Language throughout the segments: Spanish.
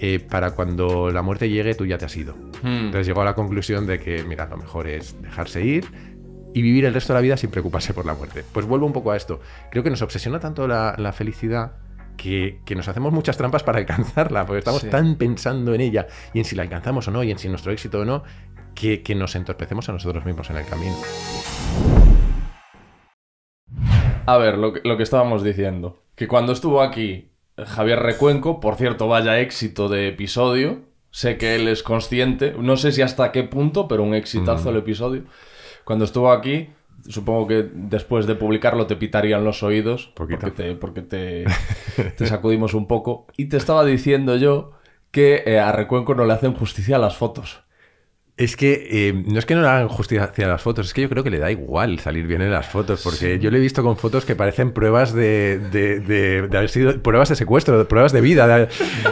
Eh, para cuando la muerte llegue tú ya te has ido. Hmm. Entonces llegó a la conclusión de que, mira, lo mejor es dejarse ir y vivir el resto de la vida sin preocuparse por la muerte. Pues vuelvo un poco a esto. Creo que nos obsesiona tanto la, felicidad que, nos hacemos muchas trampas para alcanzarla, porque estamos tan pensando en ella y en si la alcanzamos o no, y en si nuestro éxito o no, que, nos entorpecemos a nosotros mismos en el camino. A ver, lo que estábamos diciendo, que cuando estuvo aquí Javier Recuenco, por cierto, vaya éxito de episodio. Sé que él es consciente, no sé si hasta qué punto, pero un exitazo el mm. episodio. Cuando estuvo aquí, supongo que después de publicarlo te pitarían los oídos porque, te, porque te, sacudimos un poco. Y te estaba diciendo yo que eh, a Recuenco no le hacen justicia las fotos. Es que eh, no es que no le hagan justicia a las fotos, es que yo creo que le da igual salir bien en las fotos, porque yo lo he visto con fotos que parecen pruebas de, de, de, haber sido pruebas de secuestro, pruebas de vida.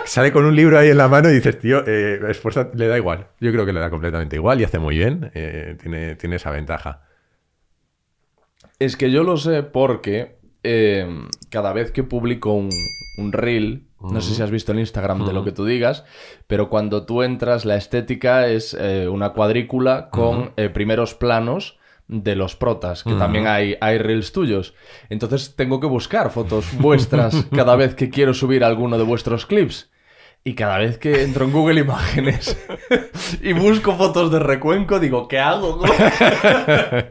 sale con un libro ahí en la mano y dices, tío, eh, le da igual. Yo creo que le da completamente igual y hace muy bien, eh, tiene, esa ventaja. Es que yo lo sé porque eh, cada vez que publico un reel no sé si has visto el Instagram de lo que tú digas, pero cuando tú entras, la estética es eh, una cuadrícula con eh, primeros planos de los protas, que también hay, hay reels tuyos. Entonces tengo que buscar fotos vuestras cada vez que quiero subir alguno de vuestros clips. Y cada vez que entro en Google Imágenes y busco fotos de recuenco, digo, ¿qué hago?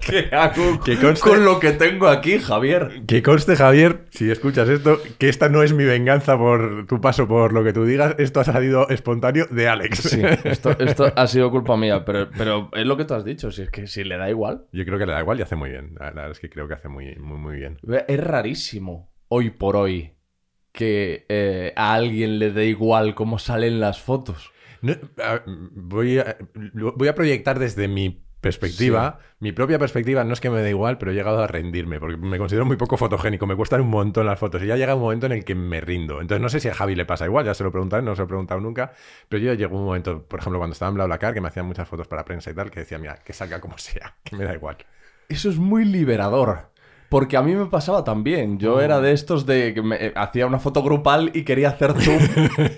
¿Qué hago con lo que tengo aquí, Javier? Que conste, Javier, si escuchas esto, que esta no es mi venganza por tu paso por lo que tú digas. Esto ha salido espontáneo de Alex. Sí, esto, esto ha sido culpa mía, pero, pero es lo que tú has dicho. Si es que si le da igual. Yo creo que le da igual y hace muy bien. La verdad es que creo que hace muy, muy, muy bien. Es rarísimo hoy por hoy que eh, a alguien le dé igual cómo salen las fotos. voy, a, proyectar desde mi perspectiva, mi propia perspectiva, no es que me dé igual, pero he llegado a rendirme, porque me considero muy poco fotogénico, me cuestan un montón las fotos y ya llega un momento en el que me rindo. Entonces no sé si a Javi le pasa igual, ya se lo preguntaré, no se lo he preguntado nunca, pero yo llegó un momento, por ejemplo, cuando estaba en BlaBlaCar, que me hacían muchas fotos para prensa y tal, que decía, mira, que salga como sea, que me da igual. Eso es muy liberador. Porque a mí me pasaba también. Yo ah. era de estos de que me, eh, hacía una foto grupal y quería hacer zoom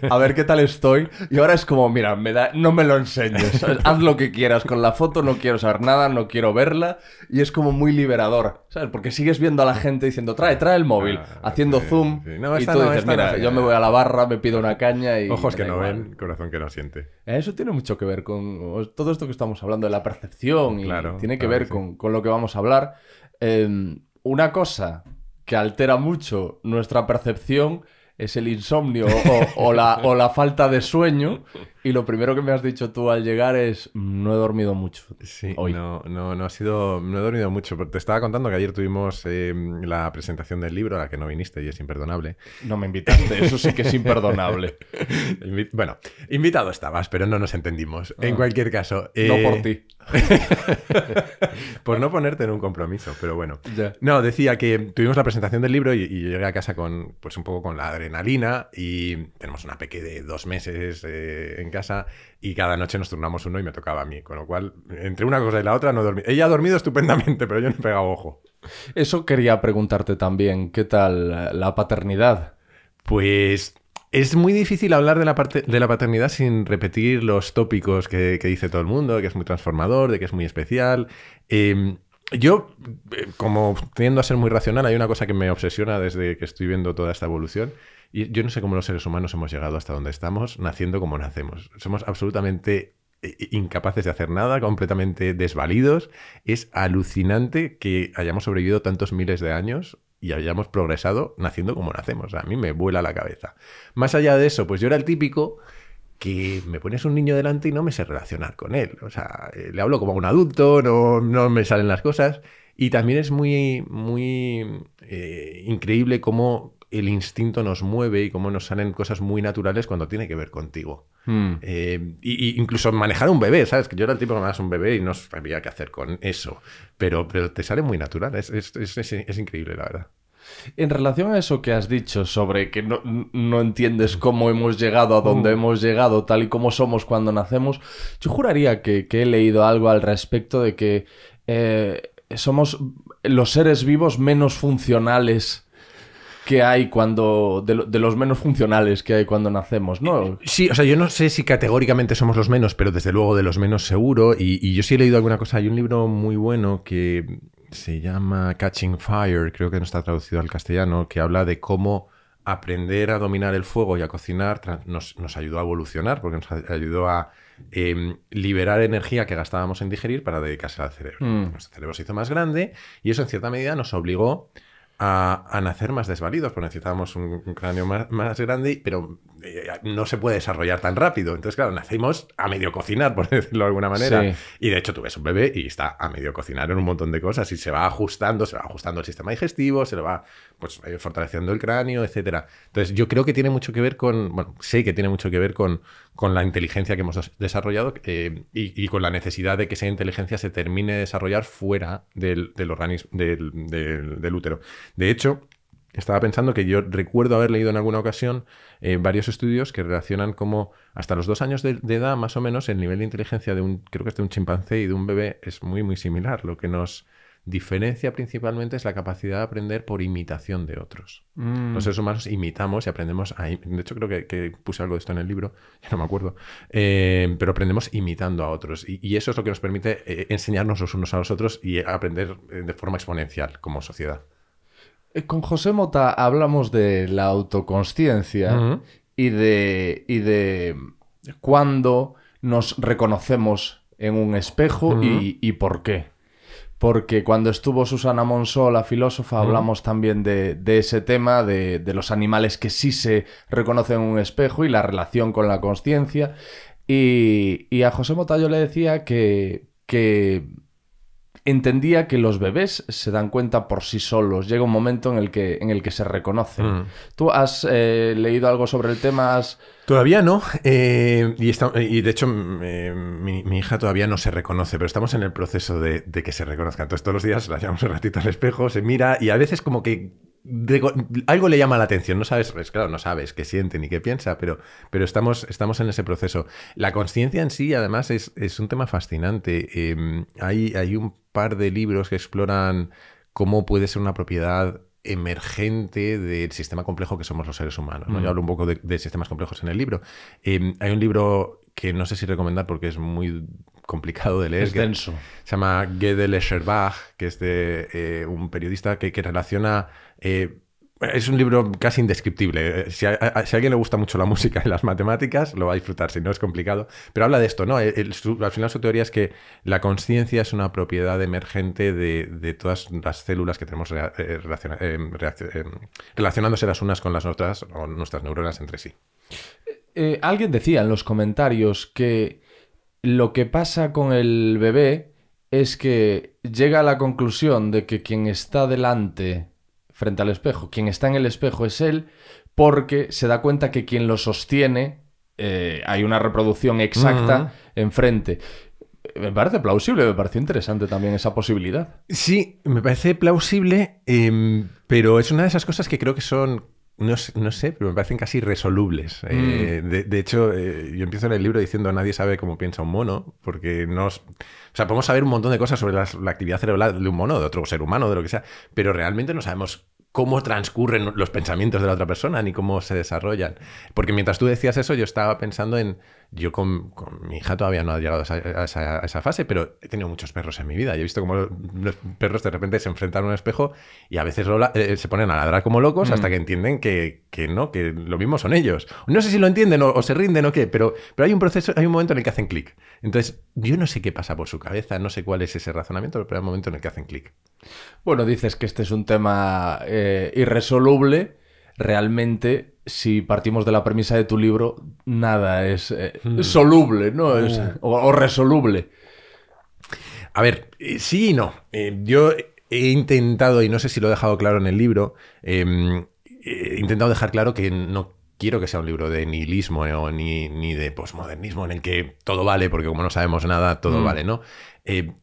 a ver qué tal estoy. Y ahora es como, mira, me da, no me lo enseñes. Haz lo que quieras con la foto, no quiero saber nada, no quiero verla. Y es como muy liberador, ¿sabes? Porque sigues viendo a la gente diciendo, trae, trae el móvil, ah, haciendo zoom. y tú dices, mira, yo me voy a la barra, me pido una caña y. Ojos que no ven, corazón que no siente. Eh, eso tiene mucho que ver con todo esto que estamos hablando de la percepción. y tiene que ver con, lo que vamos a hablar. Eh, una cosa que altera mucho nuestra percepción es el insomnio o, la falta de sueño y lo primero que me has dicho tú al llegar es, no he dormido mucho. Sí, hoy. No, no, no, ha sido, no he dormido mucho. te estaba contando que ayer tuvimos em, la presentación del libro, a la que no viniste y es imperdonable. No me invitaste, eso sí que es imperdonable. bueno, invitado estabas, pero no nos entendimos. Ah. en cualquier caso... Eh, no por ti. por no ponerte en un compromiso, pero bueno. No, decía que tuvimos la presentación del libro y, yo llegué a casa con, pues un poco con la adrenalina y tenemos una peque de dos meses eh, en casa y cada noche nos turnamos uno y me tocaba a mí. Con lo cual, entre una cosa y la otra no dormí. Ella ha dormido estupendamente, pero yo no he pegado ojo. Eso quería preguntarte también. ¿Qué tal la paternidad? Pues es muy difícil hablar de la, de la paternidad sin repetir los tópicos que, dice todo el mundo, de que es muy transformador, de que es muy especial. Em, yo, eh, como tiendo a ser muy racional, hay una cosa que me obsesiona desde que estoy viendo toda esta evolución, y yo no sé cómo los seres humanos hemos llegado hasta donde estamos, naciendo como nacemos. Somos absolutamente eh, eh, incapaces de hacer nada, completamente desvalidos. Es alucinante que hayamos sobrevivido tantos miles de años y hayamos progresado naciendo como nacemos. a mí me vuela la cabeza. Más allá de eso, pues yo era el típico que me pones un niño delante y no me sé relacionar con él. O sea, eh, le hablo como a un adulto, no, no me salen las cosas. Y también es muy, muy increíble cómo el instinto nos mueve y cómo nos salen cosas muy naturales cuando tiene que ver contigo. Hmm. Eh, incluso manejar un bebé, ¿sabes? Que yo era el tipo que manejaba un bebé y no sabía qué hacer con eso. Pero, pero te sale muy natural. Es, increíble, la verdad. En relación a eso que has dicho sobre que no, entiendes cómo hemos llegado a donde hmm. hemos llegado, tal y como somos cuando nacemos, yo juraría que, he leído algo al respecto de que eh, somos los seres vivos menos funcionales que hay cuando. De, los menos funcionales que hay cuando nacemos, ¿no? Eh, eh, sí, o sea, yo no sé si categóricamente somos los menos, pero desde luego de los menos seguro. Y, yo sí he leído alguna cosa. Hay un libro muy bueno que se llama Catching Fire, creo que no está traducido al castellano, que habla de cómo aprender a dominar el fuego y a cocinar nos, nos ayudó a evolucionar, porque nos ayudó a em, liberar energía que gastábamos en digerir para dedicarse al cerebro. Mm. Nuestro cerebro se hizo más grande y eso en cierta medida nos obligó a, nacer más desvalidos, porque necesitábamos un, cráneo más, más grande, pero eh, no se puede desarrollar tan rápido. Entonces, claro, nacimos a medio cocinar, por decirlo de alguna manera. Y de hecho, tú ves un bebé y está a medio cocinar en un montón de cosas y se va ajustando, se va ajustando el sistema digestivo, se le va pues, eh, fortaleciendo el cráneo, etc. Entonces, yo creo que tiene mucho que ver con, bueno, sé que tiene mucho que ver con, con la inteligencia que hemos desarrollado eh, y, con la necesidad de que esa inteligencia se termine de desarrollar fuera del, organismo, del útero. De hecho, estaba pensando que yo recuerdo haber leído en alguna ocasión eh, varios estudios que relacionan cómo hasta los dos años de, edad, más o menos, el nivel de inteligencia de un, creo que es un chimpancé y de un bebé es muy, muy similar. Lo que nos diferencia principalmente es la capacidad de aprender por imitación de otros. Mm. Los seres humanos imitamos y aprendemos a... De hecho, creo que, puse algo de esto en el libro, ya no me acuerdo, eh, pero aprendemos imitando a otros. Y, eso es lo que nos permite eh, enseñarnos los unos a los otros y aprender de forma exponencial como sociedad. Eh, con José Mota hablamos de la autoconsciencia y de, de cuándo nos reconocemos en un espejo y, por qué. Porque cuando estuvo Susana Monsó, la filósofa, hablamos también de, ese tema, de, los animales que sí se reconocen en un espejo y la relación con la consciencia. Y, y a José Mota yo le decía que, que entendía que los bebés se dan cuenta por sí solos. Llega un momento en el que, en el que se reconocen. Mm. ¿Tú has eh, leído algo sobre el tema? Todavía no. Eh, y, y, de hecho, mm, eh, mi, hija todavía no se reconoce, pero estamos en el proceso de, que se reconozca. Entonces, todos los días la llevamos un ratito al espejo, se mira y a veces como que algo le llama la atención, no sabes, pues claro, no sabes qué siente ni qué piensa, pero, pero estamos, estamos en ese proceso. La conciencia en sí, además, es, un tema fascinante. Em, hay un par de libros que exploran cómo puede ser una propiedad emergente del sistema complejo que somos los seres humanos. ¿no? Yo mm. hablo un poco de, sistemas complejos en el libro. Em, hay un libro que no sé si recomendar porque es muy complicado de leer. Es denso. Se llama Gede Lescherbach, que es de eh, un periodista que, relaciona eh, es un libro casi indescriptible. Si a, alguien le gusta mucho la música y las matemáticas, lo va a disfrutar, si no es complicado. Pero habla de esto, ¿no? al final su teoría es que la conciencia es una propiedad emergente de, todas las células que tenemos eh, eh, eh, relacionándose las unas con las otras o nuestras neuronas entre sí. alguien decía en los comentarios que lo que pasa con el bebé es que llega a la conclusión de que quien está delante frente al espejo. Quien está en el espejo es él porque se da cuenta que quien lo sostiene, eh, hay una reproducción exacta enfrente. Me parece plausible, me parece interesante también esa posibilidad. Sí, me parece plausible, em, pero es una de esas cosas que creo que son no, sé, pero me parecen casi resolubles. Eh, mm. de, hecho, eh, yo empiezo en el libro diciendo nadie sabe cómo piensa un mono, porque no... O sea, podemos saber un montón de cosas sobre la actividad cerebral de un mono, de otro ser humano, de lo que sea, pero realmente no sabemos cómo transcurren los pensamientos de la otra persona ni cómo se desarrollan. Porque mientras tú decías eso, yo estaba pensando en yo con, con, mi hija todavía no ha llegado a esa, fase, pero he tenido muchos perros en mi vida. Y he visto cómo los, perros de repente se enfrentan a un espejo y a veces eh, se ponen a ladrar como locos hasta mm. que entienden que, no, que lo mismo son ellos. No sé si lo entienden o, se rinden o qué, pero, pero hay un proceso, hay un momento en el que hacen clic. Entonces, yo no sé qué pasa por su cabeza, no sé cuál es ese razonamiento, pero hay un momento en el que hacen clic. Bueno, dices que este es un tema eh, irresoluble realmente, si partimos de la premisa de tu libro, nada es eh, hmm. soluble, ¿no? Hmm. Es, o, resoluble. A ver, eh, sí y no. Eh, yo he intentado, y no sé si lo he dejado claro en el libro, em, he intentado dejar claro que no quiero que sea un libro de nihilismo o ni, de posmodernismo en el que todo vale, porque como no sabemos nada, todo hmm. vale, ¿no?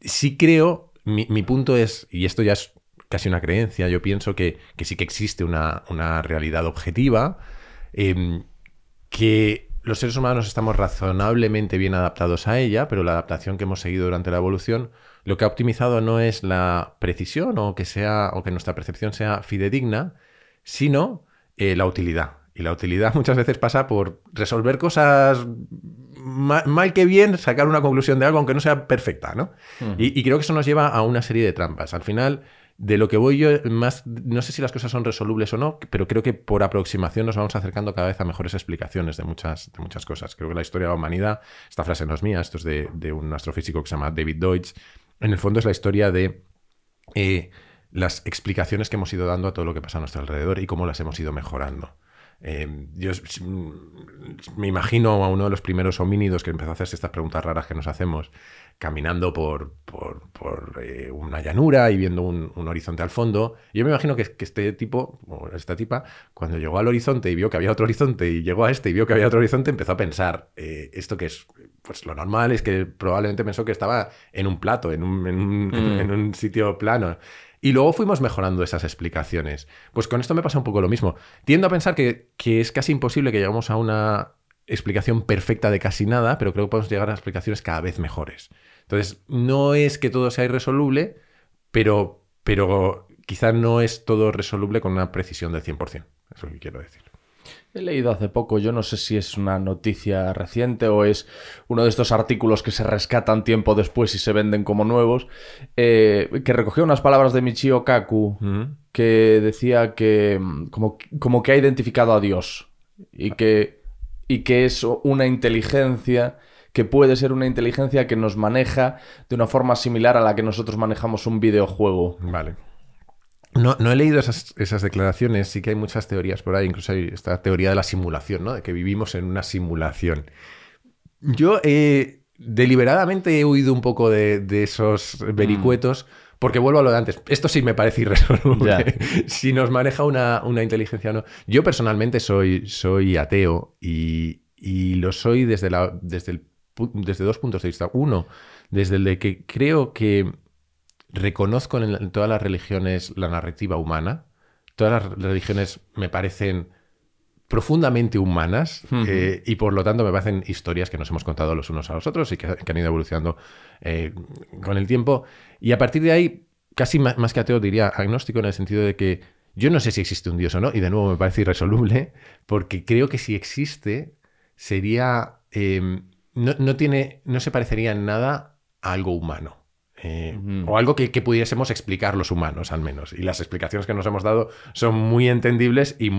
sí creo, mi, punto es, y esto ya es casi una creencia, yo pienso que, sí que existe una, realidad objetiva, em, que los seres humanos estamos razonablemente bien adaptados a ella, pero la adaptación que hemos seguido durante la evolución lo que ha optimizado no es la precisión o que sea o que nuestra percepción sea fidedigna, sino eh, la utilidad. Y la utilidad muchas veces pasa por resolver cosas mal, que bien, sacar una conclusión de algo aunque no sea perfecta, ¿no? y creo que eso nos lleva a una serie de trampas. Al final, de lo que voy yo, más, no sé si las cosas son resolubles o no, pero creo que por aproximación nos vamos acercando cada vez a mejores explicaciones de muchas, de muchas cosas. Creo que la historia de la humanidad, esta frase no es mía, esto es de, un astrofísico que se llama David Deutsch, en el fondo es la historia de... Eh, las explicaciones que hemos ido dando a todo lo que pasa a nuestro alrededor y cómo las hemos ido mejorando. Eh, yo me imagino a uno de los primeros homínidos que empezó a hacerse estas preguntas raras que nos hacemos caminando por, por, eh, una llanura y viendo un, horizonte al fondo. Yo me imagino que, este tipo, o esta tipa, cuando llegó al horizonte y vio que había otro horizonte y llegó a este y vio que había otro horizonte, empezó a pensar, eh, esto que es, pues lo normal es que probablemente pensó que estaba en un plato, mm. en un, sitio plano. Y luego fuimos mejorando esas explicaciones. Pues con esto me pasa un poco lo mismo. Tiendo a pensar que, que, es casi imposible que lleguemos a una explicación perfecta de casi nada, pero creo que podemos llegar a explicaciones cada vez mejores. Entonces, no es que todo sea irresoluble, pero, pero quizá no es todo resoluble con una precisión del 100%. Eso es lo que quiero decir. He leído hace poco, yo no sé si es una noticia reciente o es uno de estos artículos que se rescatan tiempo después y se venden como nuevos, eh, que recogió unas palabras de Michio Kaku que decía que mm, como, como, que ha identificado a Dios y que, y que es una inteligencia que puede ser una inteligencia que nos maneja de una forma similar a la que nosotros manejamos un videojuego. Vale. No, no, he leído esas, declaraciones, sí que hay muchas teorías por ahí, incluso hay esta teoría de la simulación, ¿no? De que vivimos en una simulación. Yo eh, deliberadamente he huido un poco de, esos vericuetos. Mm. Porque vuelvo a lo de antes, esto sí me parece irresoluble. si nos maneja una, inteligencia o no. Yo personalmente soy, soy ateo y, lo soy desde, la, desde el desde dos puntos de vista. Uno, desde el de que creo que reconozco en, todas las religiones la narrativa humana. Todas las religiones me parecen profundamente humanas eh, y por lo tanto me parecen historias que nos hemos contado los unos a los otros y que, han ido evolucionando eh, con el tiempo. Y a partir de ahí, casi más, que ateo diría agnóstico en el sentido de que yo no sé si existe un dios o no, y de nuevo me parece irresoluble, porque creo que si existe sería... Em, no, tiene, no se parecería en nada a algo humano. Eh, o algo que, pudiésemos explicar los humanos, al menos. Y las explicaciones que nos hemos dado son muy entendibles y,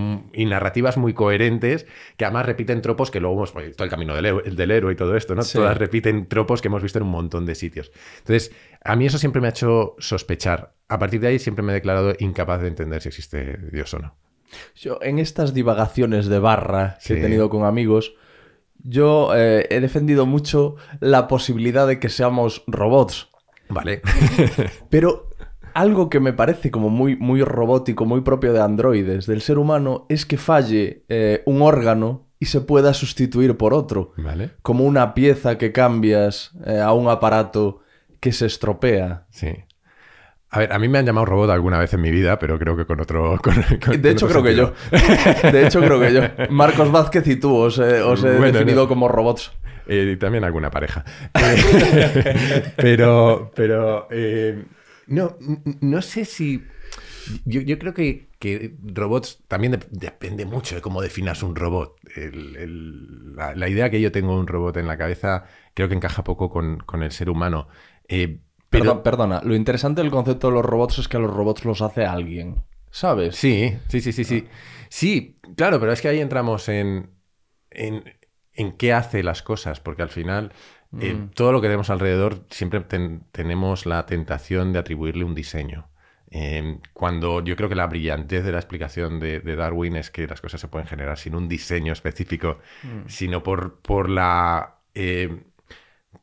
narrativas muy coherentes, que además repiten tropos que luego hemos. Pues, el camino del, héroe y todo esto, ¿no? Todas repiten tropos que hemos visto en un montón de sitios. Entonces, a mí eso siempre me ha hecho sospechar. A partir de ahí siempre me he declarado incapaz de entender si existe Dios o no. Yo, en estas divagaciones de barra que he tenido con amigos, yo eh, he defendido mucho la posibilidad de que seamos robots. Vale. Pero algo que me parece como muy, muy robótico, muy propio de androides, del ser humano, es que falle eh, un órgano y se pueda sustituir por otro. Vale. Como una pieza que cambias eh, a un aparato que se estropea. Sí. A ver, a mí me han llamado robot alguna vez en mi vida, pero creo que con otro. de hecho, creo que yo. De hecho, creo que yo. Marcos Vázquez y tú os, eh, he definido como robots. Eh, y también alguna pareja. Eh, pero. pero no, no sé si. Yo, creo que, robots también depende mucho de cómo definas un robot. la, idea que yo tengo de un robot en la cabeza creo que encaja poco con, el ser humano perdona, lo interesante del concepto de los robots es que a los robots los hace alguien, ¿sabes? Sí, sí, sí, sí, sí. Ah. Sí, claro, pero es que ahí entramos en, en, qué hace las cosas, porque al final eh, mm. todo lo que tenemos alrededor siempre tenemos la tentación de atribuirle un diseño. Em, cuando yo creo que la brillantez de la explicación de, Darwin es que las cosas se pueden generar sin un diseño específico, mm. sino por, por la eh,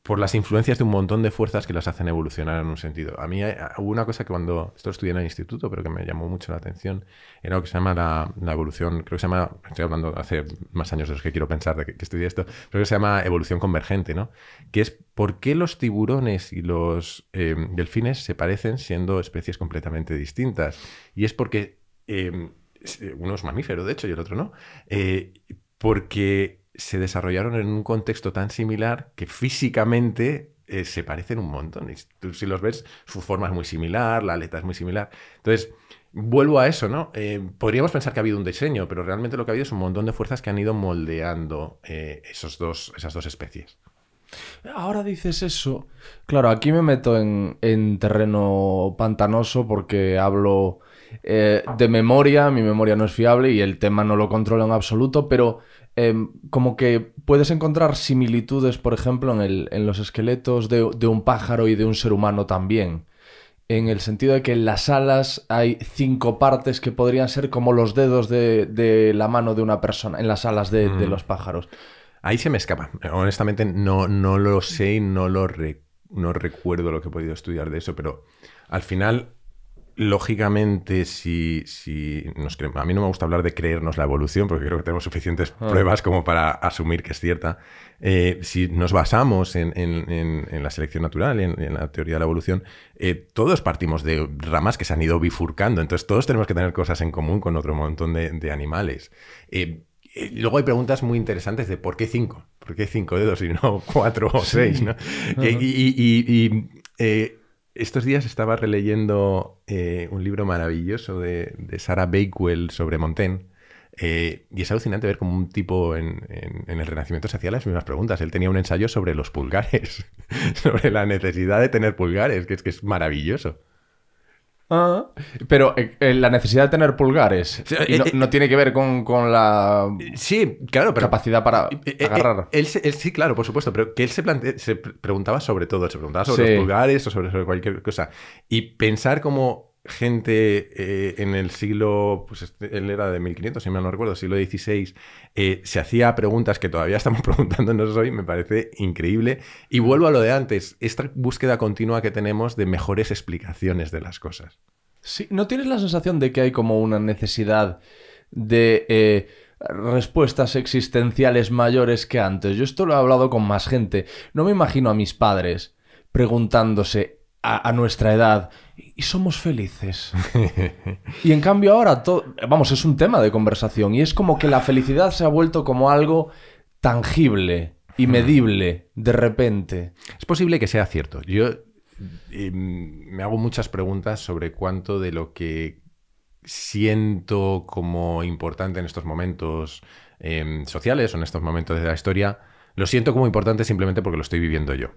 por las influencias de un montón de fuerzas que las hacen evolucionar en un sentido. A mí eh, hubo una cosa que cuando esto estudié en el instituto, pero que me llamó mucho la atención, era lo que se llama la, evolución, creo que se llama, estoy hablando hace más años de los que quiero pensar de que, estudié esto, Creo que se llama evolución convergente, ¿no? Que es por qué los tiburones y los eh, delfines se parecen siendo especies completamente distintas. Y es porque eh, uno es mamífero, de hecho, y el otro no. porque se desarrollaron en un contexto tan similar que físicamente eh, se parecen un montón. Y si los ves, su forma es muy similar, la aleta es muy similar. Entonces, vuelvo a eso, ¿no? Eh, podríamos pensar que ha habido un diseño, pero realmente lo que ha habido es un montón de fuerzas que han ido moldeando eh, esos dos, esas dos especies. Ahora dices eso. Claro, aquí me meto en, terreno pantanoso porque hablo de memoria, mi memoria no es fiable y el tema no lo controlo en absoluto, pero Em, como que puedes encontrar similitudes, por ejemplo, en, los esqueletos de, un pájaro y de un ser humano también. En el sentido de que en las alas hay cinco partes que podrían ser como los dedos de, la mano de una persona, en las alas de, mm. los pájaros. Ahí se me escapa. Honestamente, no, no lo sé y no lo no recuerdo lo que he podido estudiar de eso, pero al final lógicamente, si, si nos a mí no me gusta hablar de creernos la evolución, porque creo que tenemos suficientes ah. pruebas como para asumir que es cierta. Eh, si nos basamos en, la selección natural, en, la teoría de la evolución, eh, todos partimos de ramas que se han ido bifurcando, entonces todos tenemos que tener cosas en común con otro montón de, animales. Eh, luego hay preguntas muy interesantes de por qué cinco, por qué cinco dedos y no cuatro o seis, y estos días estaba releyendo eh, un libro maravilloso de, de Sarah Bakewell sobre Montaigne. Eh, y es alucinante ver cómo un tipo en, en, el Renacimiento se hacía las mismas preguntas. Él tenía un ensayo sobre los pulgares, sobre la necesidad de tener pulgares, que es que es maravilloso pero eh, eh, la necesidad de tener pulgares eh, no, tiene que ver con, la sí, claro, capacidad para agarrar. Él, sí, claro, por supuesto, pero que él se, plante, se preguntaba sobre todo, se preguntaba sobre los pulgares o sobre, sobre, cualquier cosa. Y pensar como gente eh, en el siglo, pues en este, él era de 1500, si mal no recuerdo, siglo XVI, eh, se hacía preguntas que todavía estamos preguntándonos hoy, me parece increíble. Y vuelvo a lo de antes, esta búsqueda continua que tenemos de mejores explicaciones de las cosas. Sí, ¿no tienes la sensación de que hay como una necesidad de... Eh, respuestas existenciales mayores que antes. Yo esto lo he hablado con más gente. No me imagino a mis padres preguntándose a, nuestra edad y somos felices. y en cambio ahora, vamos, es un tema de conversación y es como que la felicidad se ha vuelto como algo tangible y medible de repente. Es posible que sea cierto. Yo em, me hago muchas preguntas sobre cuánto de lo que siento como importante en estos momentos em, sociales o en estos momentos de la historia, lo siento como importante simplemente porque lo estoy viviendo yo.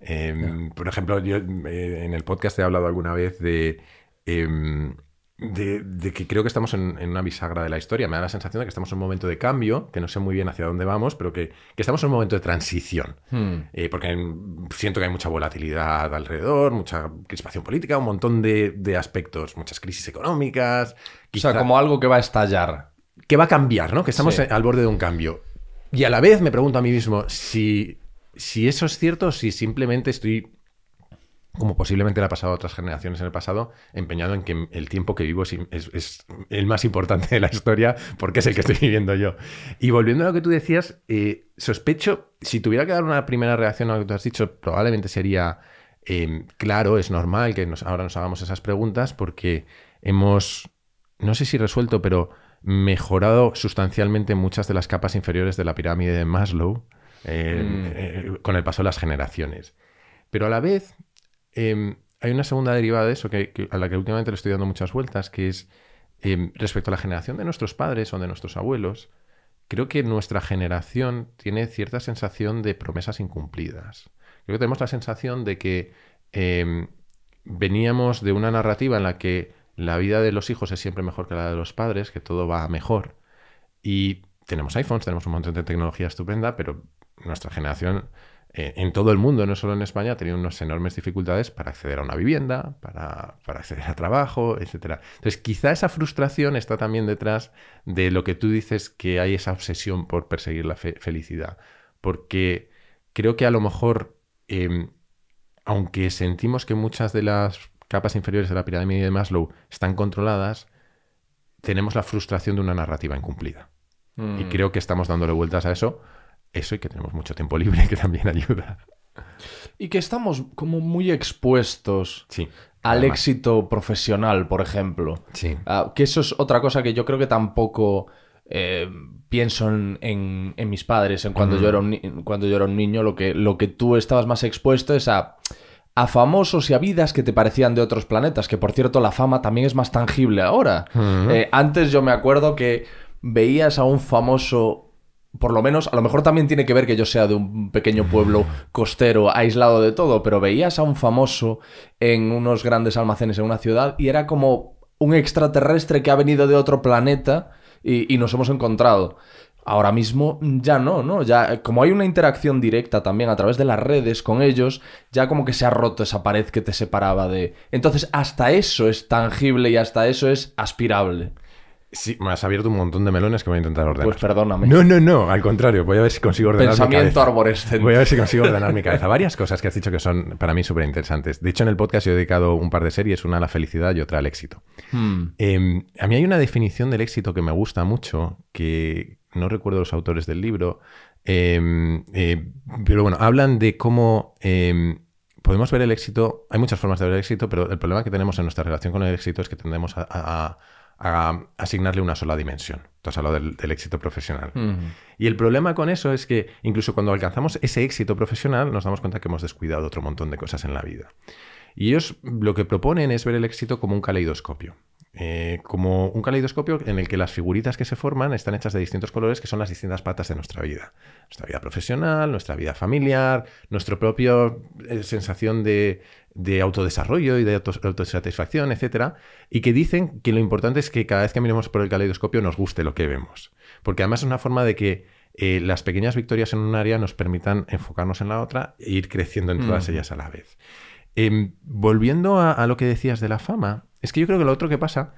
Em, por ejemplo, yo eh, en el podcast he hablado alguna vez de, em, de, que creo que estamos en, una bisagra de la historia. Me da la sensación de que estamos en un momento de cambio, que no sé muy bien hacia dónde vamos, pero que, estamos en un momento de transición. Hmm. Eh, porque siento que hay mucha volatilidad alrededor, mucha crispación política, un montón de, aspectos, muchas crisis económicas. o sea, como algo que va a estallar. Que va a cambiar, ¿no? Que estamos al borde de un cambio. Y a la vez me pregunto a mí mismo si si eso es cierto o si simplemente estoy, como posiblemente le ha pasado a otras generaciones en el pasado, empeñado en que el tiempo que vivo es, el más importante de la historia porque es el que estoy viviendo yo. Y volviendo a lo que tú decías, eh, sospecho, si tuviera que dar una primera reacción a lo que tú has dicho, probablemente sería, em, claro, es normal que ahora nos hagamos esas preguntas porque hemos, no sé si resuelto, pero mejorado sustancialmente muchas de las capas inferiores de la pirámide de Maslow eh, mm. eh, con el paso de las generaciones. Pero a la vez, em, hay una segunda derivada de eso a la que últimamente le estoy dando muchas vueltas, que es em, respecto a la generación de nuestros padres o de nuestros abuelos, creo que nuestra generación tiene cierta sensación de promesas incumplidas. Creo que tenemos la sensación de que em, veníamos de una narrativa en la que la vida de los hijos es siempre mejor que la de los padres, que todo va mejor. Y tenemos iPhones, tenemos un montón de tecnología estupenda, pero nuestra generación eh, en todo el mundo, no solo en España, ha tenido unas enormes dificultades para acceder a una vivienda, para, acceder a trabajo, etc. Entonces, quizá esa frustración está también detrás de lo que tú dices que hay esa obsesión por perseguir la felicidad. Porque creo que a lo mejor, em, aunque sentimos que muchas de las capas inferiores de la pirámide de Maslow están controladas, tenemos la frustración de una narrativa incumplida. Y mm. creo que estamos dándole vueltas a eso eso y que tenemos mucho tiempo libre, que también ayuda. Y que estamos como muy expuestos al éxito profesional, por ejemplo. Ah, que eso es otra cosa que yo creo que tampoco eh, pienso en, mis padres, en cuando, yo era un, cuando yo era un niño, lo que, lo que tú estabas más expuesto es a famosos y a vidas que te parecían de otros planetas, que por cierto la fama también es más tangible ahora. Eh, antes yo me acuerdo que veías a un famoso por lo menos, a lo mejor también tiene que ver que yo sea de un pequeño pueblo costero, aislado de todo, pero veías a un famoso en unos grandes almacenes en una ciudad y era como un extraterrestre que ha venido de otro planeta y, nos hemos encontrado. Ahora mismo ya no, ¿no? Ya, como hay una interacción directa también a través de las redes con ellos, ya como que se ha roto esa pared que te separaba de. Entonces, hasta eso es tangible y hasta eso es aspirable. Sí, me has abierto un montón de melones que voy a intentar ordenar. Pues perdóname. No, no, no, al contrario, voy a ver si consigo ordenar mi cabeza. arborescente. Voy a ver si consigo ordenar mi cabeza. Varias cosas que has dicho que son para mí súper interesantes. De hecho, en el podcast yo he dedicado un par de series, una a la felicidad y otra al éxito. Hmm. Em, a mí hay una definición del éxito que me gusta mucho, que no recuerdo los autores del libro, em, eh, pero bueno, hablan de cómo em, podemos ver el éxito, hay muchas formas de ver el éxito, pero el problema que tenemos en nuestra relación con el éxito es que tendemos a a asignarle una sola dimensión. Entonces, hablo del, éxito profesional. Y el problema con eso es que incluso cuando alcanzamos ese éxito profesional nos damos cuenta que hemos descuidado otro montón de cosas en la vida. Y ellos lo que proponen es ver el éxito como un caleidoscopio. Eh, como un caleidoscopio en el que las figuritas que se forman están hechas de distintos colores que son las distintas patas de nuestra vida. Nuestra vida profesional, nuestra vida familiar, nuestra propia eh, sensación de, de autodesarrollo y de autosatisfacción, etcétera, y que dicen que lo importante es que cada vez que miremos por el caleidoscopio nos guste lo que vemos. Porque además es una forma de que eh, las pequeñas victorias en un área nos permitan enfocarnos en la otra e ir creciendo en mm. todas ellas a la vez. Em, volviendo a, lo que decías de la fama, es que yo creo que lo otro que pasa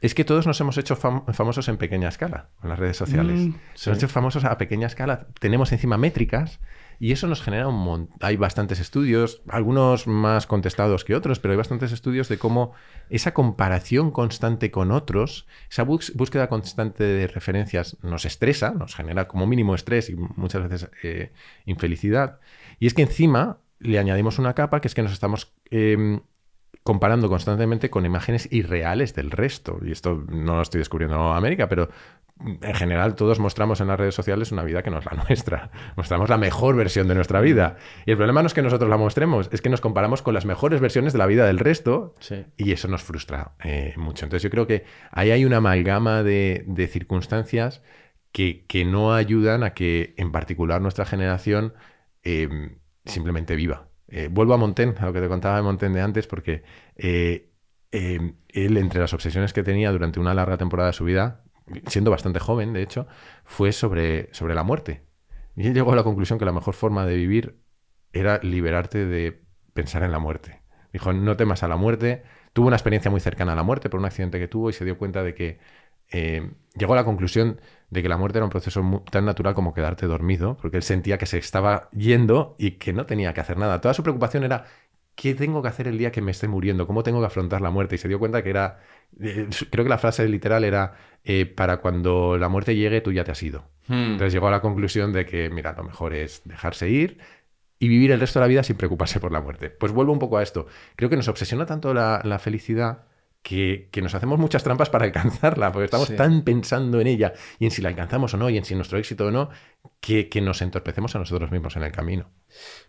es que todos nos hemos hecho famosos en pequeña escala en las redes sociales. Mm, nos hemos hecho famosos a pequeña escala. Tenemos encima métricas y eso nos genera un montón. Hay bastantes estudios, algunos más contestados que otros, pero hay bastantes estudios de cómo esa comparación constante con otros, esa búsqueda constante de referencias nos estresa, nos genera como mínimo estrés y muchas veces eh, infelicidad. Y es que encima le añadimos una capa que es que nos estamos... Em, comparando constantemente con imágenes irreales del resto. Y esto no lo estoy descubriendo en América, pero en general todos mostramos en las redes sociales una vida que no es la nuestra. Mostramos la mejor versión de nuestra vida. Y el problema no es que nosotros la mostremos, es que nos comparamos con las mejores versiones de la vida del resto y eso nos frustra eh, mucho. Entonces yo creo que ahí hay una amalgama de, circunstancias que, no ayudan a que en particular nuestra generación eh, simplemente viva. Eh, vuelvo a Montén, a lo que te contaba de Montén de antes, porque él, entre las obsesiones que tenía durante una larga temporada de su vida, siendo bastante joven, de hecho, fue sobre, sobre la muerte. Y él llegó a la conclusión que la mejor forma de vivir era liberarte de pensar en la muerte. Dijo, no temas a la muerte. Tuvo una experiencia muy cercana a la muerte por un accidente que tuvo y se dio cuenta de que eh, llegó a la conclusión de que la muerte era un proceso tan natural como quedarte dormido, porque él sentía que se estaba yendo y que no tenía que hacer nada. Toda su preocupación era ¿qué tengo que hacer el día que me esté muriendo? ¿Cómo tengo que afrontar la muerte? Y se dio cuenta que era, eh, creo que la frase literal era, eh, para cuando la muerte llegue tú ya te has ido. Hmm. Entonces llegó a la conclusión de que, mira, lo mejor es dejarse ir y vivir el resto de la vida sin preocuparse por la muerte. Pues vuelvo un poco a esto. Creo que nos obsesiona tanto la felicidad que, nos hacemos muchas trampas para alcanzarla, porque estamos tan pensando en ella y en si la alcanzamos o no, y en si nuestro éxito o no, que, nos entorpecemos a nosotros mismos en el camino.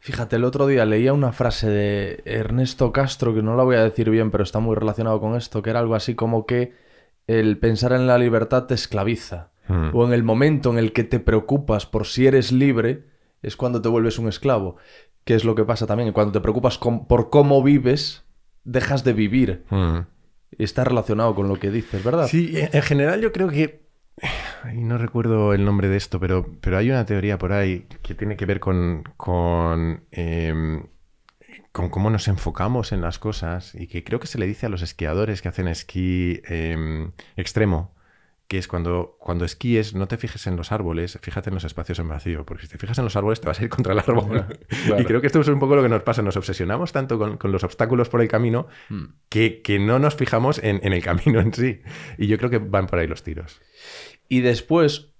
Fíjate, el otro día leía una frase de Ernesto Castro, que no la voy a decir bien, pero está muy relacionado con esto, que era algo así como que el pensar en la libertad te esclaviza, hmm. o en el momento en el que te preocupas por si eres libre, es cuando te vuelves un esclavo, que es lo que pasa también, cuando te preocupas por cómo vives, dejas de vivir. Hmm está relacionado con lo que dices, ¿verdad? Sí, en general yo creo que... Y no recuerdo el nombre de esto, pero, pero hay una teoría por ahí que tiene que ver con, em, con, cómo nos enfocamos en las cosas y que creo que se le dice a los esquiadores que hacen esquí em, extremo que es cuando, cuando esquíes, no te fijes en los árboles, fíjate en los espacios en vacío, porque si te fijas en los árboles te vas a ir contra el árbol. Y creo que esto es un poco lo que nos pasa, nos obsesionamos tanto con, los obstáculos por el camino hmm. que, que, no nos fijamos en, en el camino en sí. Y yo creo que van por ahí los tiros. Y después,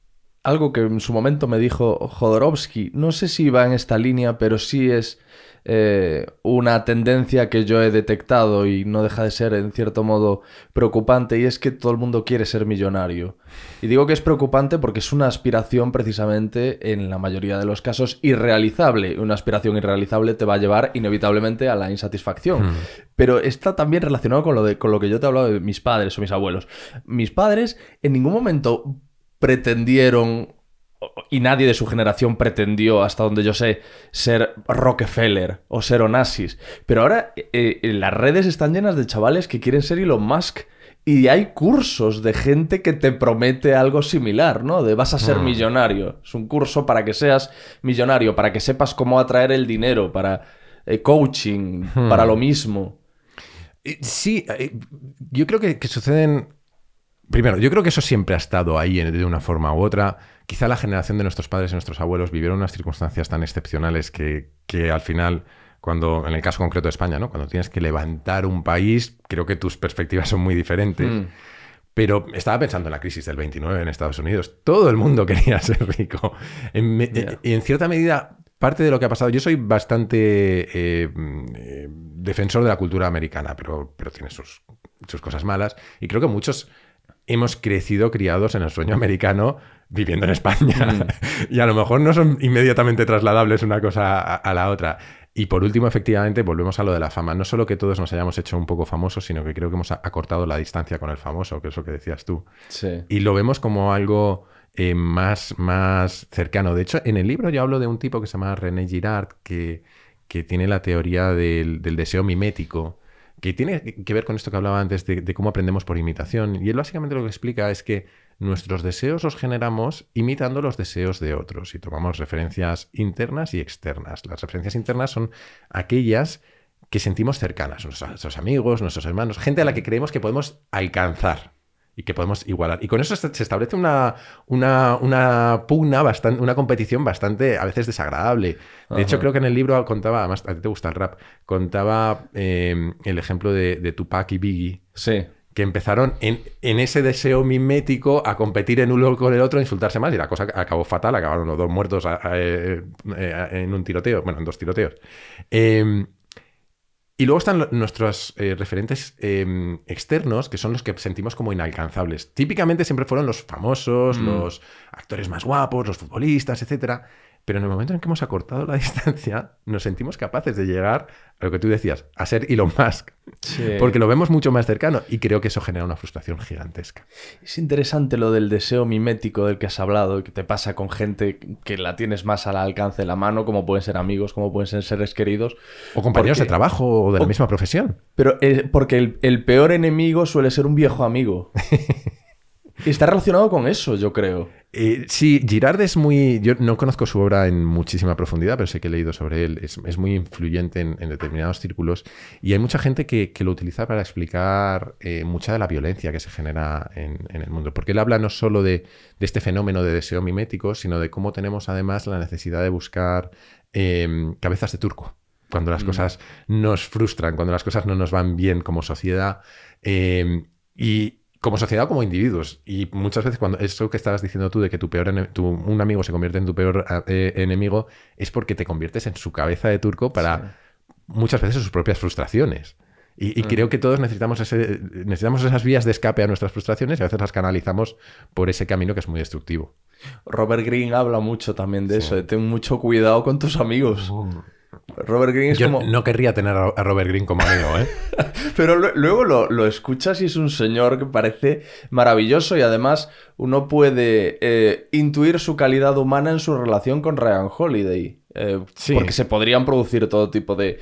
algo que en su momento me dijo Jodorowsky, no sé si va en esta línea, pero sí es eh, una tendencia que yo he detectado y no deja de ser en cierto modo preocupante y es que todo el mundo quiere ser millonario. Y digo que es preocupante porque es una aspiración precisamente en la mayoría de los casos irrealizable. Una aspiración irrealizable te va a llevar inevitablemente a la insatisfacción. Hmm. Pero está también relacionado con lo, de, con lo que yo te he hablado de mis padres o mis abuelos. Mis padres en ningún momento pretendieron y nadie de su generación pretendió, hasta donde yo sé, ser Rockefeller o ser Onassis. Pero ahora eh, eh, las redes están llenas de chavales que quieren ser Elon Musk. Y hay cursos de gente que te promete algo similar, ¿no? De vas a ser mm. millonario. Es un curso para que seas millonario, para que sepas cómo atraer el dinero, para eh, coaching, hmm. para lo mismo. Sí, yo creo que, que suceden... Primero, yo creo que eso siempre ha estado ahí de una forma u otra quizá la generación de nuestros padres y nuestros abuelos vivieron unas circunstancias tan excepcionales que, al final cuando, en el caso concreto de España, ¿no? Cuando tienes que levantar un país, creo que tus perspectivas son muy diferentes. Hmm. Pero estaba pensando en la crisis del 29 en Estados Unidos. Todo el mundo quería ser rico. En, eh, en cierta medida, parte de lo que ha pasado, yo soy bastante eh, mm, defensor de la cultura americana, pero, pero tiene sus, sus cosas malas. Y creo que muchos hemos crecido criados en el sueño americano viviendo en España. Mm. y a lo mejor no son inmediatamente trasladables una cosa a, la otra. Y por último, efectivamente, volvemos a lo de la fama. No solo que todos nos hayamos hecho un poco famosos, sino que creo que hemos acortado la distancia con el famoso, que es lo que decías tú. Sí. Y lo vemos como algo eh, más, más cercano. De hecho, en el libro yo hablo de un tipo que se llama René Girard, que, que tiene la teoría del, deseo mimético, que tiene que ver con esto que hablaba antes de, de, cómo aprendemos por imitación. Y él básicamente lo que explica es que Nuestros deseos los generamos imitando los deseos de otros y tomamos referencias internas y externas. Las referencias internas son aquellas que sentimos cercanas, nuestros amigos, nuestros hermanos, gente a la que creemos que podemos alcanzar y que podemos igualar. Y con eso se establece una, una, pugna, bastante, una competición bastante, a veces desagradable. De hecho, creo que en el libro contaba, además, a ti te gusta el rap, contaba eh, el ejemplo de, de Tupac y Biggie. Sí que empezaron en, ese deseo mimético a competir en uno con el otro, a insultarse más, y la cosa acabó fatal, acabaron los dos muertos eh, eh, en un tiroteo, bueno, en dos tiroteos. Em, y luego están nuestros eh, referentes em, externos, que son los que sentimos como inalcanzables. Típicamente siempre fueron los famosos, mm. los actores más guapos, los futbolistas, etc. Pero en el momento en que hemos acortado la distancia, nos sentimos capaces de llegar a lo que tú decías, a ser Elon Musk. Porque lo vemos mucho más cercano y creo que eso genera una frustración gigantesca. Es interesante lo del deseo mimético del que has hablado, que te pasa con gente que la tienes más al alcance de la mano, como pueden ser amigos, como pueden ser seres queridos. O compañeros de trabajo o de la misma profesión. Pero eh, porque el peor enemigo suele ser un viejo amigo. Está relacionado con eso, yo creo. Eh, sí, Girard es muy. Yo no conozco su obra en muchísima profundidad, pero sé que he leído sobre él. Es, muy influyente en, determinados círculos y hay mucha gente que, lo utiliza para explicar eh, mucha de la violencia que se genera en, el mundo. Porque él habla no solo de, este fenómeno de deseo mimético, sino de cómo tenemos además la necesidad de buscar em, cabezas de turco. Cuando las mm. cosas nos frustran, cuando las cosas no nos van bien como sociedad. Em, y, como sociedad o como individuos. Y muchas veces cuando eso que estabas diciendo tú de que tu peor un amigo se convierte en tu peor eh, enemigo es porque te conviertes en su cabeza de turco para muchas veces sus propias frustraciones. Y, mm. creo que todos necesitamos, necesitamos esas vías de escape a nuestras frustraciones y a veces las canalizamos por ese camino que es muy destructivo. Robert Green habla mucho también de eso, de ten mucho cuidado con tus amigos. Uh. Robert Green es Yo No querría tener a Robert Green como amigo, ¿eh? Pero luego lo, escuchas y es un señor que parece maravilloso y además uno puede eh, intuir su calidad humana en su relación con Ryan Holiday. Eh, porque se podrían producir todo tipo de,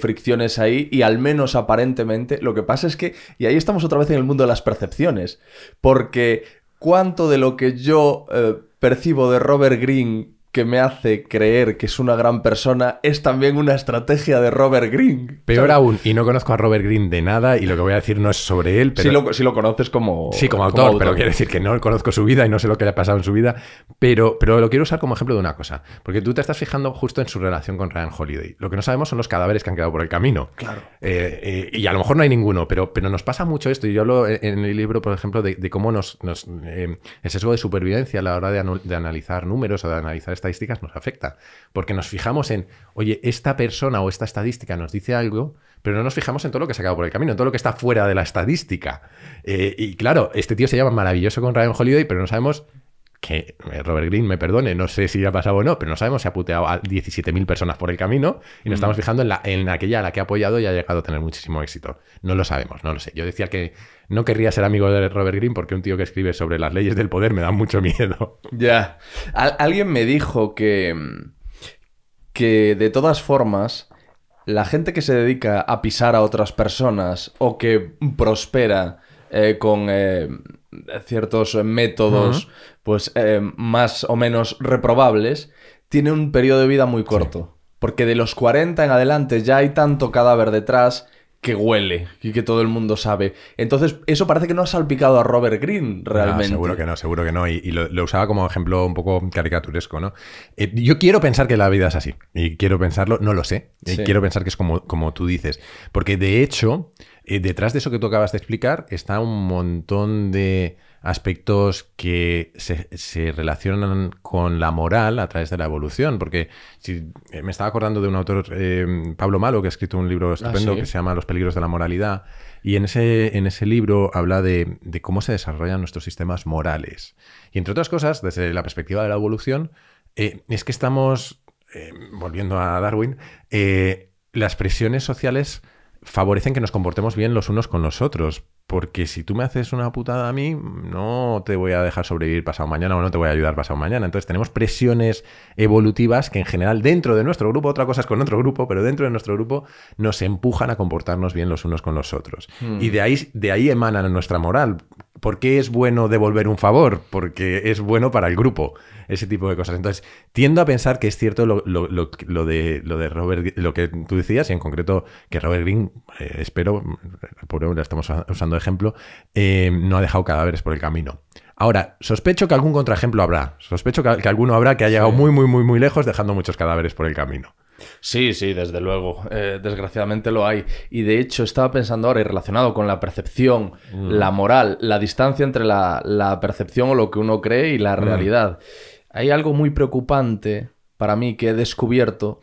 fricciones ahí y al menos aparentemente lo que pasa es que, y ahí estamos otra vez en el mundo de las percepciones, porque cuánto de lo que yo eh, percibo de Robert Green que me hace creer que es una gran persona es también una estrategia de Robert Green Peor aún, y no conozco a Robert Green de nada y lo que voy a decir no es sobre él, pero... Sí lo, conoces como... Sí, como autor, pero quiere decir que no conozco su vida y no sé lo que le ha pasado en su vida, pero, pero lo quiero usar como ejemplo de una cosa, porque tú te estás fijando justo en su relación con Ryan Holiday. Lo que no sabemos son los cadáveres que han quedado por el camino. Claro. Eh, eh, y a lo mejor no hay ninguno, pero, pero nos pasa mucho esto. Y yo hablo en el libro, por ejemplo, de, cómo nos... Eh, el sesgo de supervivencia a la hora de, de analizar números o de analizar estadísticas nos afecta, porque nos fijamos en, oye, esta persona o esta estadística nos dice algo, pero no nos fijamos en todo lo que se acaba por el camino, en todo lo que está fuera de la estadística. Eh, y claro, este tío se llama maravilloso con Ryan Holiday, pero no sabemos que eh, Robert Green me perdone, no sé si ha pasado o no, pero no sabemos si ha puteado a 17.000 personas por el camino y nos mm. estamos fijando en, la, aquella a la que ha apoyado y ha llegado a tener muchísimo éxito. No lo sabemos, no lo sé. Yo decía que no querría ser amigo de Robert Green porque un tío que escribe sobre las leyes del poder me da mucho miedo. Ya. alguien me dijo que, que de todas formas, la gente que se dedica a pisar a otras personas o que prospera eh, con... Eh, ciertos métodos pues eh, más o menos reprobables, tiene un periodo de vida muy corto. Porque de los 40 en adelante ya hay tanto cadáver detrás que huele y que todo el mundo sabe. Entonces, eso parece que no ha salpicado a Robert Green realmente. seguro que no, seguro que no. Y, lo, usaba como ejemplo un poco caricaturesco, ¿no? Eh, yo quiero pensar que la vida es así. Y quiero pensarlo, no lo sé. Y eh, Quiero pensar que es como, como tú dices. Porque de hecho, detrás de eso que tú acabas de explicar, está un montón de aspectos que se, relacionan con la moral a través de la evolución, porque si, eh, me estaba acordando de un autor, eh, Pablo Malo, que ha escrito un libro ah, estupendo que se llama Los peligros de la moralidad, y en ese, en ese libro habla de, cómo se desarrollan nuestros sistemas morales. Y entre otras cosas, desde la perspectiva de la evolución, eh, es que estamos, volviendo a Darwin, las presiones sociales favorecen que nos comportemos bien los unos con los otros, porque si tú me haces una putada a mí, no te voy a dejar sobrevivir pasado mañana o no te voy a ayudar pasado mañana. Entonces tenemos presiones evolutivas que en general dentro de nuestro grupo, otra cosa es con otro grupo, pero dentro de nuestro grupo nos empujan a comportarnos bien los unos con los otros. Hmm. Y de ahí, de ahí emana nuestra moral, ¿Por qué es bueno devolver un favor? Porque es bueno para el grupo, ese tipo de cosas. Entonces, tiendo a pensar que es cierto lo, de, lo de Robert, lo que tú decías, y en concreto que Robert Green, eh, espero, por ahora estamos usando de ejemplo, eh, no ha dejado cadáveres por el camino. Ahora, sospecho que algún contraejemplo habrá. Sospecho que, alguno habrá que ha llegado muy, muy, muy, muy lejos dejando muchos cadáveres por el camino. Sí, sí, desde luego. Eh, desgraciadamente lo hay. Y de hecho estaba pensando ahora, y relacionado con la percepción, mm. la moral, la distancia entre la, percepción o lo que uno cree y la mm. realidad. Hay algo muy preocupante para mí que he descubierto.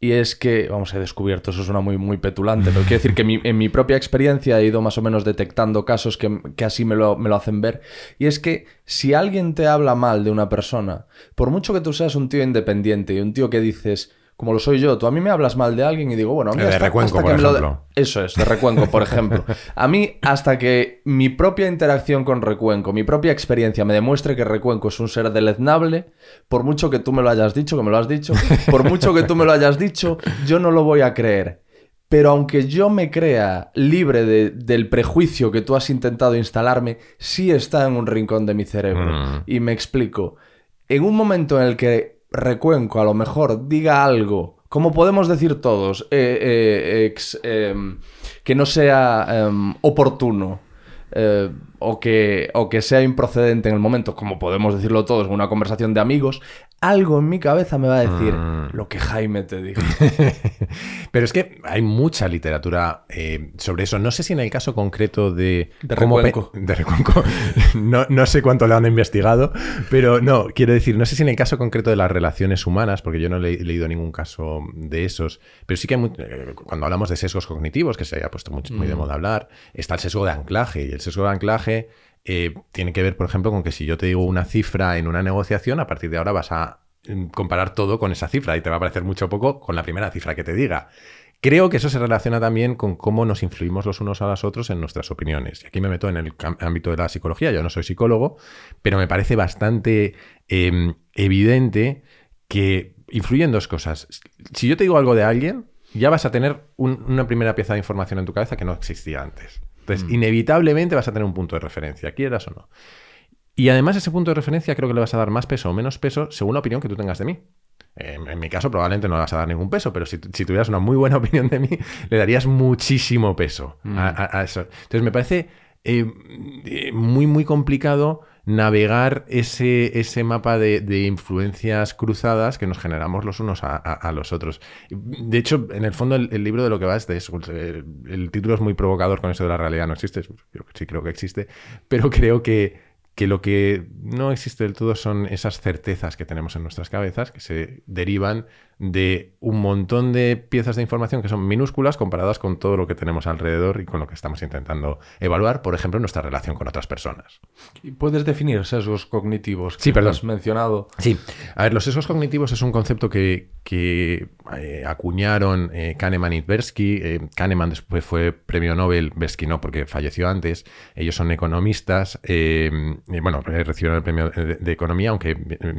Y es que, vamos, he descubierto, eso suena muy, muy petulante, pero quiero decir que en mi propia experiencia he ido más o menos detectando casos que, así me lo, hacen ver. Y es que si alguien te habla mal de una persona, por mucho que tú seas un tío independiente y un tío que dices, como lo soy yo. Tú a mí me hablas mal de alguien y digo, bueno, a eh, de recuenco, por ejemplo. Eso es, de recuenco, por ejemplo. A mí, hasta que mi propia interacción con recuenco, mi propia experiencia me demuestre que recuenco es un ser deleznable, por mucho que tú me lo hayas dicho, que me lo has dicho, por mucho que tú me lo hayas dicho, yo no lo voy a creer. Pero aunque yo me crea libre del prejuicio que tú has intentado instalarme, sí está en un rincón de mi cerebro. Mm. Y me explico. En un momento en el que Recuenco a lo mejor diga algo, como podemos decir todos, eh, eh, em, que no sea em, oportuno. Eh, o, que, o que sea improcedente en el momento, como podemos decirlo todos en una conversación de amigos, algo en mi cabeza me va a decir mm. lo que Jaime te dijo. Pero es que hay mucha literatura eh, sobre eso. No sé si en el caso concreto de... De De no, sé cuánto le han investigado, pero no, quiero decir, no sé si en el caso concreto de las relaciones humanas, porque yo no he leído ningún caso de esos, pero sí que eh, cuando hablamos de sesgos cognitivos, que se haya puesto mucho muy de mm. moda hablar, está el sesgo de anclaje. Y el sesgo de anclaje eh, tiene que ver, por ejemplo, con que si yo te digo una cifra en una negociación, a partir de ahora vas a mm, comparar todo con esa cifra y te va a parecer mucho poco con la primera cifra que te diga. Creo que eso se relaciona también con cómo nos influimos los unos a los otros en nuestras opiniones. Y aquí me meto en el ámbito de la psicología, yo no soy psicólogo, pero me parece bastante em, evidente que influyen dos cosas. Si yo te digo algo de alguien, ya vas a tener una primera pieza de información en tu cabeza que no existía antes. Entonces, mm. inevitablemente vas a tener un punto de referencia, quieras o no. Y además ese punto de referencia creo que le vas a dar más peso o menos peso según la opinión que tú tengas de mí. En, mi caso probablemente no le vas a dar ningún peso, pero si, tuvieras una muy buena opinión de mí, le darías muchísimo peso a, mm. eso. Entonces me parece eh, eh, muy, muy complicado navegar ese, ese mapa de, influencias cruzadas que nos generamos los unos a, los otros. De hecho, en el fondo, el, libro de lo que va es El, título es muy provocador con eso de la realidad no existe. sí creo que existe, pero creo que, que lo que no existe del todo son esas certezas que tenemos en nuestras cabezas que se derivan de un montón de piezas de información que son minúsculas comparadas con todo lo que tenemos alrededor y con lo que estamos intentando evaluar, por ejemplo, nuestra relación con otras personas. ¿Y puedes definir sesgos cognitivos? Que sí, Has mencionado. Sí. A ver, los sesgos cognitivos es un concepto que, eh, acuñaron eh, Kahneman y Tversky. Eh, Kahneman después fue premio Nobel, Tversky no, porque falleció antes. Ellos son economistas. bueno, recibieron el premio de, economía, aunque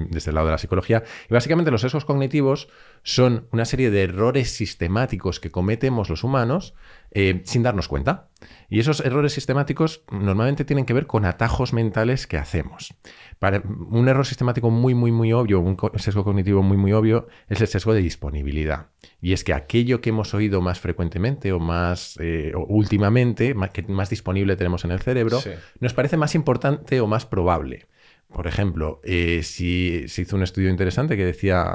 desde el lado de la psicología. Y básicamente los sesgos cognitivos son una serie de errores sistemáticos que cometemos los humanos eh, sin darnos cuenta. Y esos errores sistemáticos normalmente tienen que ver con atajos mentales que hacemos. Para un error sistemático muy, muy, muy obvio, un sesgo cognitivo muy, muy obvio, es el sesgo de disponibilidad. Y es que aquello que hemos oído más frecuentemente o más eh, últimamente, que más disponible tenemos en el cerebro, nos parece más importante o más probable. Por ejemplo, eh, si se hizo un estudio interesante que decía,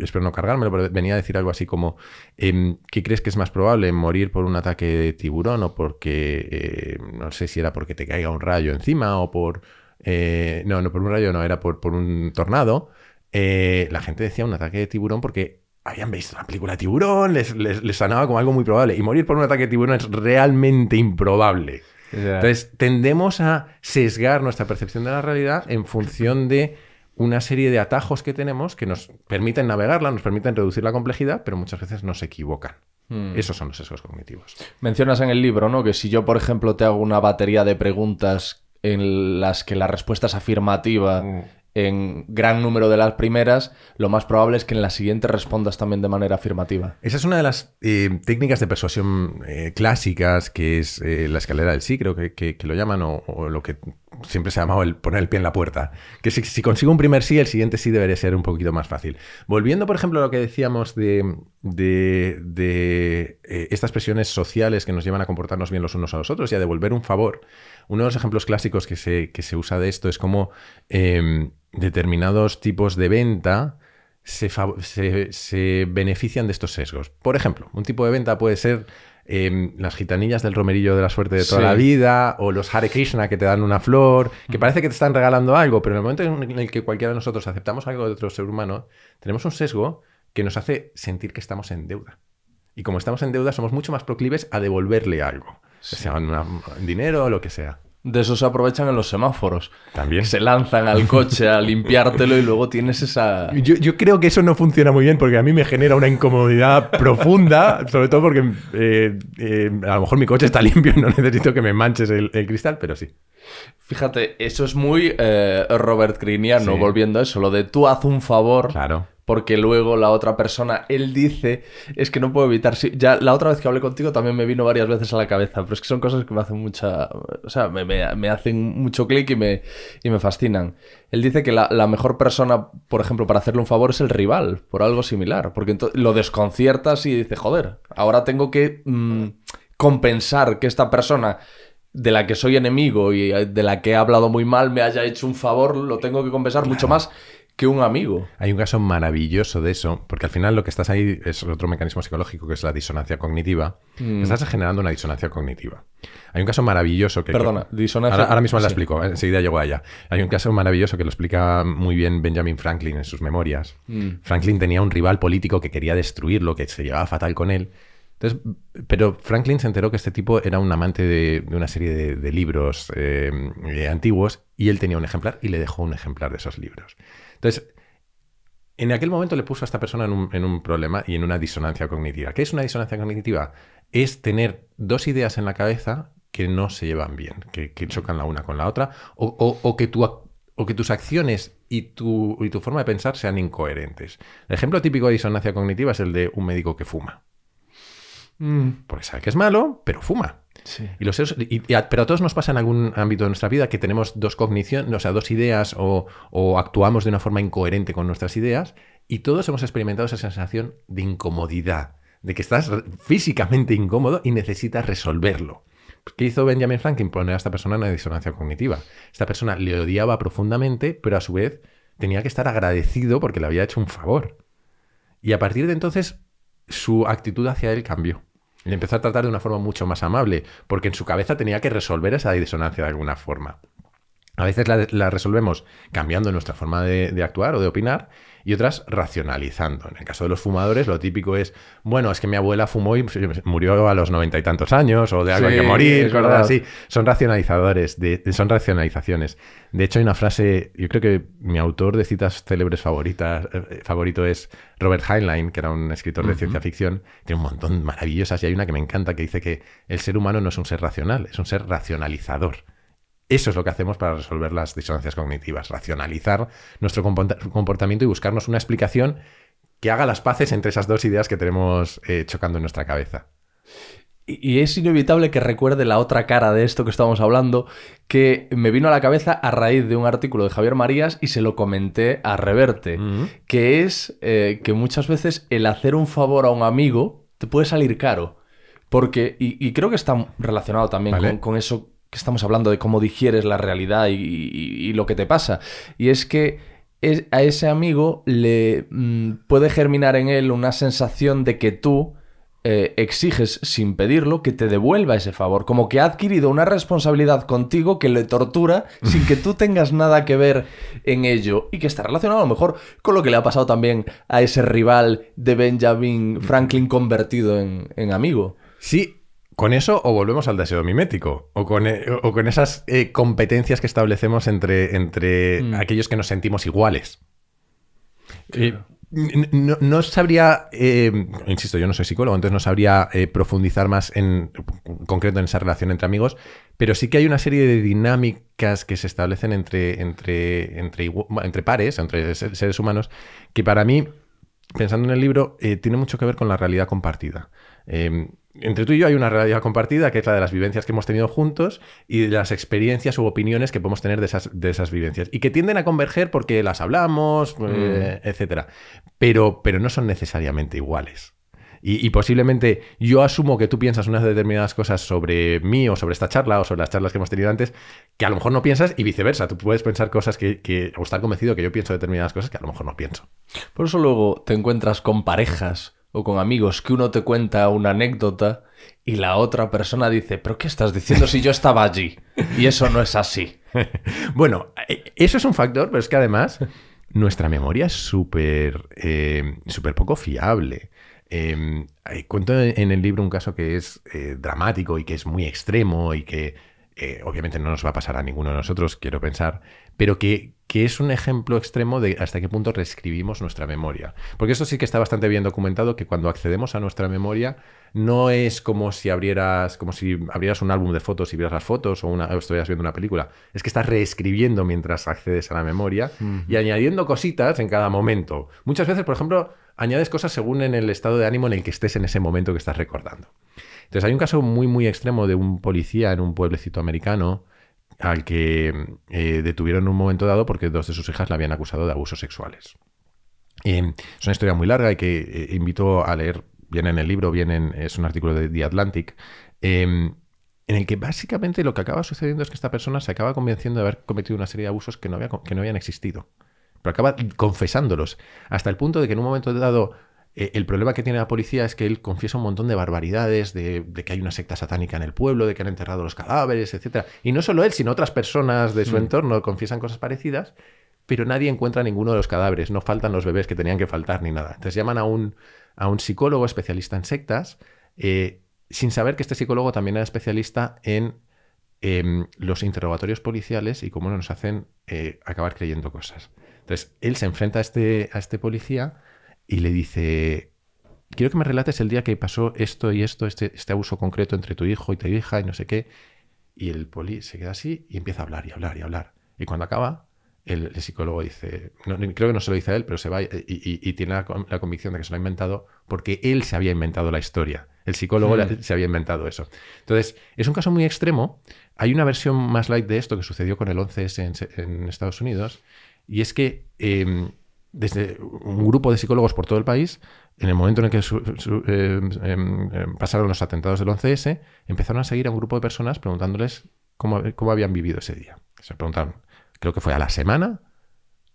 espero no cargármelo, pero venía a decir algo así como, em, ¿qué crees que es más probable, morir por un ataque de tiburón o porque, eh, no sé si era porque te caiga un rayo encima o por, eh, no, no por un rayo, no, era por, un tornado? la gente decía un ataque de tiburón porque habían visto la película de tiburón, les, les, sanaba como algo muy probable. Y morir por un ataque de tiburón es realmente improbable. Entonces, tendemos a sesgar nuestra percepción de la realidad en función de una serie de atajos que tenemos que nos permiten navegarla, nos permiten reducir la complejidad, pero muchas veces nos equivocan. Hmm. Esos son los sesgos cognitivos. Mencionas en el libro, ¿no? Que si yo, por ejemplo, te hago una batería de preguntas en las que la respuesta es afirmativa mm en gran número de las primeras, lo más probable es que en la siguiente respondas también de manera afirmativa. Esa es una de las eh, técnicas de persuasión eh, clásicas, que es eh, la escalera del sí, creo que, lo llaman, o, lo que siempre se ha llamado el poner el pie en la puerta. Que si, consigo un primer sí, el siguiente sí debería ser un poquito más fácil. Volviendo, por ejemplo, a lo que decíamos de, de, de estas presiones sociales que nos llevan a comportarnos bien los unos a los otros y a devolver un favor. Uno de los ejemplos clásicos que se, que se usa de esto es como em, determinados tipos de venta se, benefician de estos sesgos. Por ejemplo, un tipo de venta puede ser em, las gitanillas del romerillo de la suerte de toda la vida o los Hare Krishna que te dan una flor, que mm. parece que te están regalando algo, pero en el momento en el que cualquiera de nosotros aceptamos algo de otro ser humano, tenemos un sesgo que nos hace sentir que estamos en deuda. Y como estamos en deuda, somos mucho más proclives a devolverle algo. Sea dinero o lo que sea. De eso se aprovechan en los semáforos. También. Se lanzan al coche a limpiártelo y luego tienes esa. Yo, creo que eso no funciona muy bien porque a mí me genera una incomodidad profunda, sobre todo porque eh, eh, a lo mejor mi coche está limpio no necesito que me manches el, cristal, pero sí. Fíjate, eso es muy eh, Robert Criniano, volviendo a eso, lo de tú haz un favor. Claro porque luego la otra persona, él dice, es que no puedo evitar, si ya la otra vez que hablé contigo también me vino varias veces a la cabeza, pero es que son cosas que me hacen mucha, me, hacen mucho clic y me, y me fascinan. Él dice que la, la, mejor persona, por ejemplo, para hacerle un favor es el rival, por algo similar, porque lo desconciertas y dice, joder, ahora tengo que mm, mm. compensar que esta persona de la que soy enemigo y eh, de la que he hablado muy mal me haya hecho un favor, lo tengo que compensar mucho más que un amigo. Hay un caso maravilloso de eso, porque al final lo que estás ahí es otro mecanismo psicológico que es la disonancia cognitiva. Mm. Estás generando una disonancia cognitiva. Hay un caso maravilloso que. Perdona, disonancia. Ahora, mismo la explico, eh, enseguida llego allá. Hay un caso maravilloso que lo explica muy bien Benjamin Franklin en sus memorias. Mm. Franklin tenía un rival político que quería destruirlo, que se llevaba fatal con él, pero Franklin se enteró que este tipo era un amante de, una serie de, libros eh, eh, antiguos y él tenía un ejemplar y le dejó un ejemplar de esos libros. Entonces, en aquel momento le puso a esta persona en un, problema y en una disonancia cognitiva. ¿Qué es una disonancia cognitiva? Es tener dos ideas en la cabeza que no se llevan bien, que, chocan la una con la otra, o, que, tus acciones y tu, y tu, forma de pensar sean incoherentes. El ejemplo típico de disonancia cognitiva es el de un médico que fuma. Mm. Porque sabe que es malo, pero fuma. Y los pero a todos nos pasa en algún ámbito de nuestra vida que tenemos dos cogniciones, o sea, dos ideas o, actuamos de una forma incoherente con nuestras ideas y todos hemos experimentado esa sensación de incomodidad, de que estás físicamente incómodo y necesitas resolverlo. ¿Qué hizo Benjamin Franklin? Poner a esta persona en una disonancia cognitiva. Esta persona le odiaba profundamente, pero a su vez tenía que estar agradecido porque le había hecho un favor. Y a partir de entonces su actitud hacia él cambió le empezó a tratar de una forma mucho más amable, porque en su cabeza tenía que resolver esa disonancia de alguna forma. A veces la, resolvemos cambiando nuestra forma de actuar o de opinar y otras racionalizando. En el caso de los fumadores, lo típico es, bueno, es que mi abuela fumó y murió a los noventa y tantos años, o de algo que morir, ¿verdad? así. Son racionalizadores, son racionalizaciones. De hecho, hay una frase, yo creo que mi autor de citas célebres favoritas, eh, eh, favorito es Robert Heinlein, que era un escritor de ciencia ficción, tiene un montón maravillosas y hay una que me encanta que dice que el ser humano no es un ser racional, es un ser racionalizador. Eso es lo que hacemos para resolver las disonancias cognitivas, racionalizar nuestro comportamiento y buscarnos una explicación que haga las paces entre esas dos ideas que tenemos eh, chocando en nuestra cabeza. Y es inevitable que recuerde la otra cara de esto que estábamos hablando, que me vino a la cabeza a raíz de un artículo de Javier Marías y se lo comenté a Reverte, que es eh, que muchas veces el hacer un favor a un amigo te puede salir caro. Porque, y, creo que está relacionado también con, eso que estamos hablando de cómo digieres la realidad y, lo que te pasa. Y es que a ese amigo le mm, puede germinar en él una sensación de que tú eh, exiges sin pedirlo que te devuelva ese favor, como que ha adquirido una responsabilidad contigo que le tortura sin que tú tengas nada que ver en ello y que está relacionado a lo mejor con lo que le ha pasado también a ese rival de Benjamin Franklin convertido en, en amigo. Sí, ¿Con eso o volvemos al deseo mimético? ¿O con, eh, o con esas eh, competencias que establecemos entre, entre mm. aquellos que nos sentimos iguales? Eh, no, sabría, insisto, yo no soy psicólogo, entonces no sabría profundizar más en, concreto en esa relación entre amigos, pero sí que hay una serie de dinámicas que se establecen entre, entre, entre, entre pares, entre seres humanos, que para mí, pensando en el libro, tiene mucho que ver con la realidad compartida. Em, entre tú y yo hay una realidad compartida que es la de las vivencias que hemos tenido juntos y de las experiencias u opiniones que podemos tener de esas, de esas vivencias y que tienden a converger porque las hablamos, mm. etc. Eh, etcétera. Pero, pero no son necesariamente iguales. Y, posiblemente yo asumo que tú piensas unas determinadas cosas sobre mí o sobre esta charla o sobre las charlas que hemos tenido antes que a lo mejor no piensas y viceversa. Tú puedes pensar cosas que, que o estar convencido que yo pienso determinadas cosas que a lo mejor no pienso. Por eso luego te encuentras con parejas o con amigos que uno te cuenta una anécdota y la otra persona dice, pero ¿qué estás diciendo si yo estaba allí? Y eso no es así. bueno, eh, eso es un factor, pero es que además nuestra memoria es súper eh, súper poco fiable. Em, eh, cuento en el libro un caso que es dramático y que es muy extremo y que obviamente no nos va a pasar a ninguno de nosotros, quiero pensar, pero que, que es un ejemplo extremo de hasta qué punto reescribimos nuestra memoria. Porque eso sí que está bastante bien documentado, que cuando accedemos a nuestra memoria no es como si abrieras, como si un álbum de fotos y vieras las fotos o, una, estuvieras viendo una película. Es que estás reescribiendo mientras accedes a la memoria y añadiendo cositas en cada momento. Muchas veces, por ejemplo, añades cosas según en el estado de ánimo en el que estés en ese momento que estás recordando. Entonces hay un caso muy, muy extremo de un policía en un pueblecito americano al que eh, detuvieron en un momento dado porque dos de sus hijas la habían acusado de abusos sexuales. es una historia muy larga y que eh, invito a leer, viene en el libro, viene es un artículo de The Atlantic, em, en el que básicamente lo que acaba sucediendo es que esta persona se acaba convenciendo de haber cometido una serie de abusos que no, había, que no habían existido, pero acaba confesándolos, hasta el punto de que en un momento dado eh, el problema que tiene la policía es que él confiesa un montón de barbaridades, de, que hay una secta satánica en el pueblo, de que han enterrado los cadáveres, etc. Y no solo él, sino otras personas de su mm. entorno confiesan cosas parecidas, pero nadie encuentra ninguno de los cadáveres, no faltan los bebés que tenían que faltar ni nada. Entonces llaman a un, a un psicólogo especialista en sectas, eh, sin saber que este psicólogo también era especialista en em, los interrogatorios policiales y cómo nos hacen eh, acabar creyendo cosas. Entonces, él se enfrenta a este, a este policía y le dice, quiero que me relates el día que pasó esto y esto, este, este abuso concreto entre tu hijo y tu hija y no sé qué. Y el poli se queda así y empieza a hablar y hablar y hablar. Y cuando acaba, el, psicólogo dice, creo que no se lo dice a él, pero se va y, tiene la, convicción de que se lo ha inventado porque él se había inventado la historia. El psicólogo hmm. se había inventado eso. Entonces, es un caso muy extremo. Hay una versión más light de esto que sucedió con el 11S en, Estados Unidos. Y es que em, desde un grupo de psicólogos por todo el país, en el momento en el que eh, em, em, pasaron los atentados del 11S, empezaron a seguir a un grupo de personas preguntándoles cómo, habían vivido ese día. Se preguntaron, creo que fue a la semana,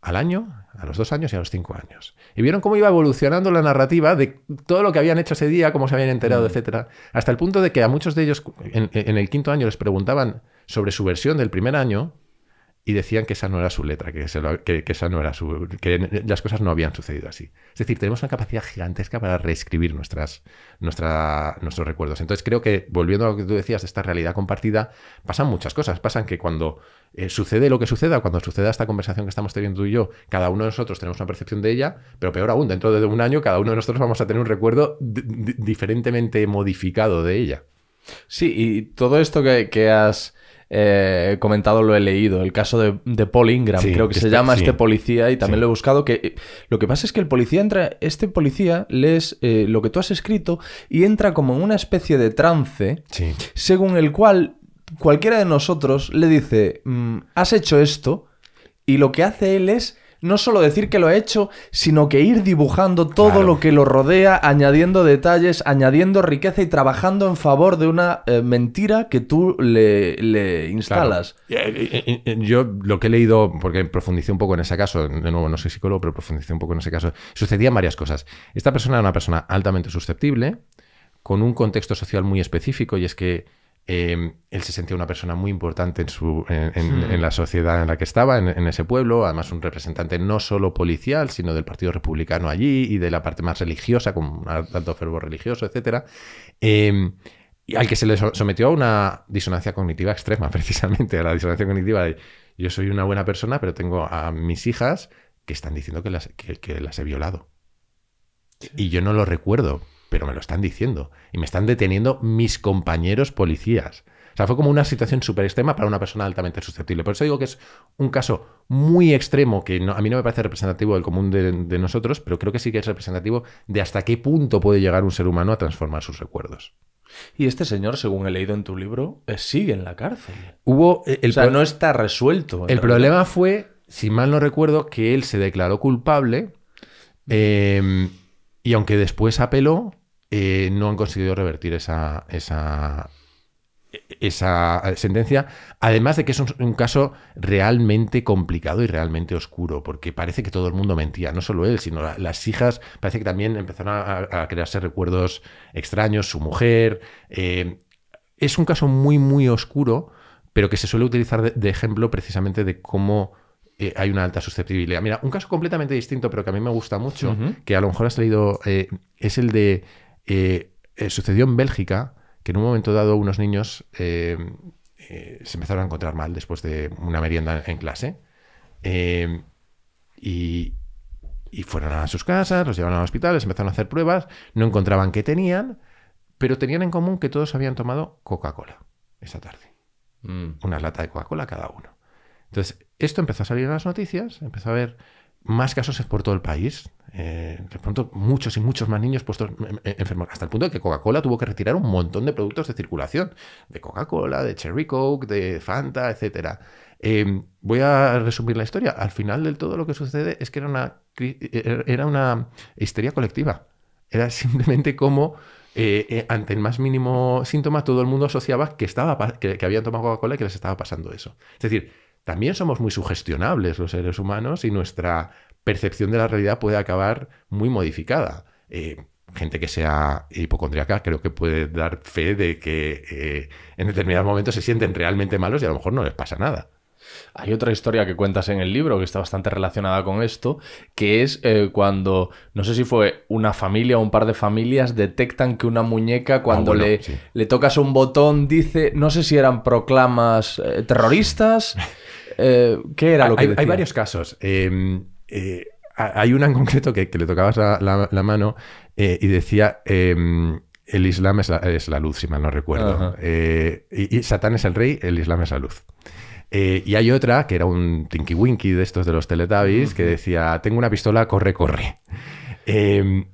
al año, a los dos años y a los cinco años. Y vieron cómo iba evolucionando la narrativa de todo lo que habían hecho ese día, cómo se habían enterado, mm. etcétera, hasta el punto de que a muchos de ellos en el quinto año les preguntaban sobre su versión del primer año y decían que esa no era su letra, que, esa no era su, que las cosas no habían sucedido así. Es decir, tenemos una capacidad gigantesca para reescribir nuestras, nuestros recuerdos. Entonces creo que, volviendo a lo que tú decías de esta realidad compartida, pasan muchas cosas. Pasan que cuando eh, sucede lo que suceda, cuando suceda esta conversación que estamos teniendo tú y yo, cada uno de nosotros tenemos una percepción de ella, pero peor aún, dentro de un año cada uno de nosotros vamos a tener un recuerdo diferentemente modificado de ella. Sí, y todo esto que, que has eh, comentado, lo he leído. El caso de, Paul Ingram, creo que, se este, llama este policía, y también lo he buscado. Que, eh, lo que pasa es que el policía entra, este policía lees eh, lo que tú has escrito y entra como en una especie de trance, según el cual cualquiera de nosotros le dice, mm, has hecho esto, y lo que hace él es no solo decir que lo he hecho, sino que ir dibujando todo lo que lo rodea, añadiendo detalles, añadiendo riqueza y trabajando en favor de una eh, mentira que tú le, le instalas. Eh, yo lo que he leído, porque profundicé un poco en ese caso, de nuevo no soy psicólogo, pero profundicé un poco en ese caso, sucedían varias cosas. Esta persona era una persona altamente susceptible, con un contexto social muy específico, y es que Em, él se sentía una persona muy importante en, su, en, hmm. la sociedad en la que estaba, en, ese pueblo, además un representante no solo policial, sino del Partido Republicano allí y de la parte más religiosa, con tanto fervor religioso, etc. Em, al que se le sometió a una disonancia cognitiva extrema, precisamente, a la disonancia cognitiva de yo soy una buena persona, pero tengo a mis hijas que están diciendo que las, que, las he violado. Y yo no lo recuerdo, pero me lo están diciendo y me están deteniendo mis compañeros policías. O sea, fue como una situación súper extrema para una persona altamente susceptible. Por eso digo que es un caso muy extremo que a mí no me parece representativo del común de, nosotros, pero creo que sí que es representativo de hasta qué punto puede llegar un ser humano a transformar sus recuerdos. Y este señor, según he leído en tu libro, eh, sigue en la cárcel. Hubo eh, el, no está resuelto. El problema fue, si mal no recuerdo, que él se declaró culpable em, y aunque después apeló, eh, no han conseguido revertir esa, esa, esa sentencia, además de que es un, caso realmente complicado y realmente oscuro, porque parece que todo el mundo mentía, no solo él, sino las hijas, parece que también empezaron a, crearse recuerdos extraños, su mujer. Eh, es un caso muy, muy oscuro, pero que se suele utilizar de, ejemplo precisamente de cómo eh, hay una alta susceptibilidad. Mira, un caso completamente distinto, pero que a mí me gusta mucho, que a lo mejor has leído, es el de eh, eh, sucedió en Bélgica que en un momento dado unos niños eh, se empezaron a encontrar mal después de una merienda en clase y, fueron a sus casas, los llevaron al hospital, les empezaron a hacer pruebas, no encontraban qué tenían, pero tenían en común que todos habían tomado Coca-Cola esa tarde. Mm. Una lata de Coca-Cola cada uno. Entonces, esto empezó a salir en las noticias, empezó a haber más casos por todo el país. de eh, pronto, muchos y muchos más niños puestos em, em, enfermos, hasta el punto de que Coca-Cola tuvo que retirar un montón de productos de circulación, de Coca-Cola, de Cherry Coke, de Fanta, etc. Em, voy a resumir la historia. Al final del todo lo que sucede es que era una, er, era una histeria colectiva. Era simplemente como eh, eh, ante el más mínimo síntoma, todo el mundo asociaba que, estaba, que, habían tomado Coca-Cola y que les estaba pasando eso. Es decir, también somos muy sugestionables los seres humanos y nuestra percepción de la realidad puede acabar muy modificada. Eh, gente que sea hipocondriaca creo que puede dar fe de que eh, en determinados momentos se sienten realmente malos y a lo mejor no les pasa nada. Hay otra historia que cuentas en el libro que está bastante relacionada con esto, que es eh, cuando, no sé si fue una familia o un par de familias, detectan que una muñeca cuando ah, le, le, tocas un botón dice, no sé si eran proclamas terroristas. Eh, ¿Qué era lo que Hay, decía? hay varios casos. Eh, eh, hay una en concreto que, le tocabas la, mano y decía em, el Islam es la, luz, si mal no recuerdo. y, Satán es el rey, el Islam es la luz. y hay otra que era un Tinky Winky de estos de los Teletubbies que decía: Tengo una pistola, corre, corre. Em,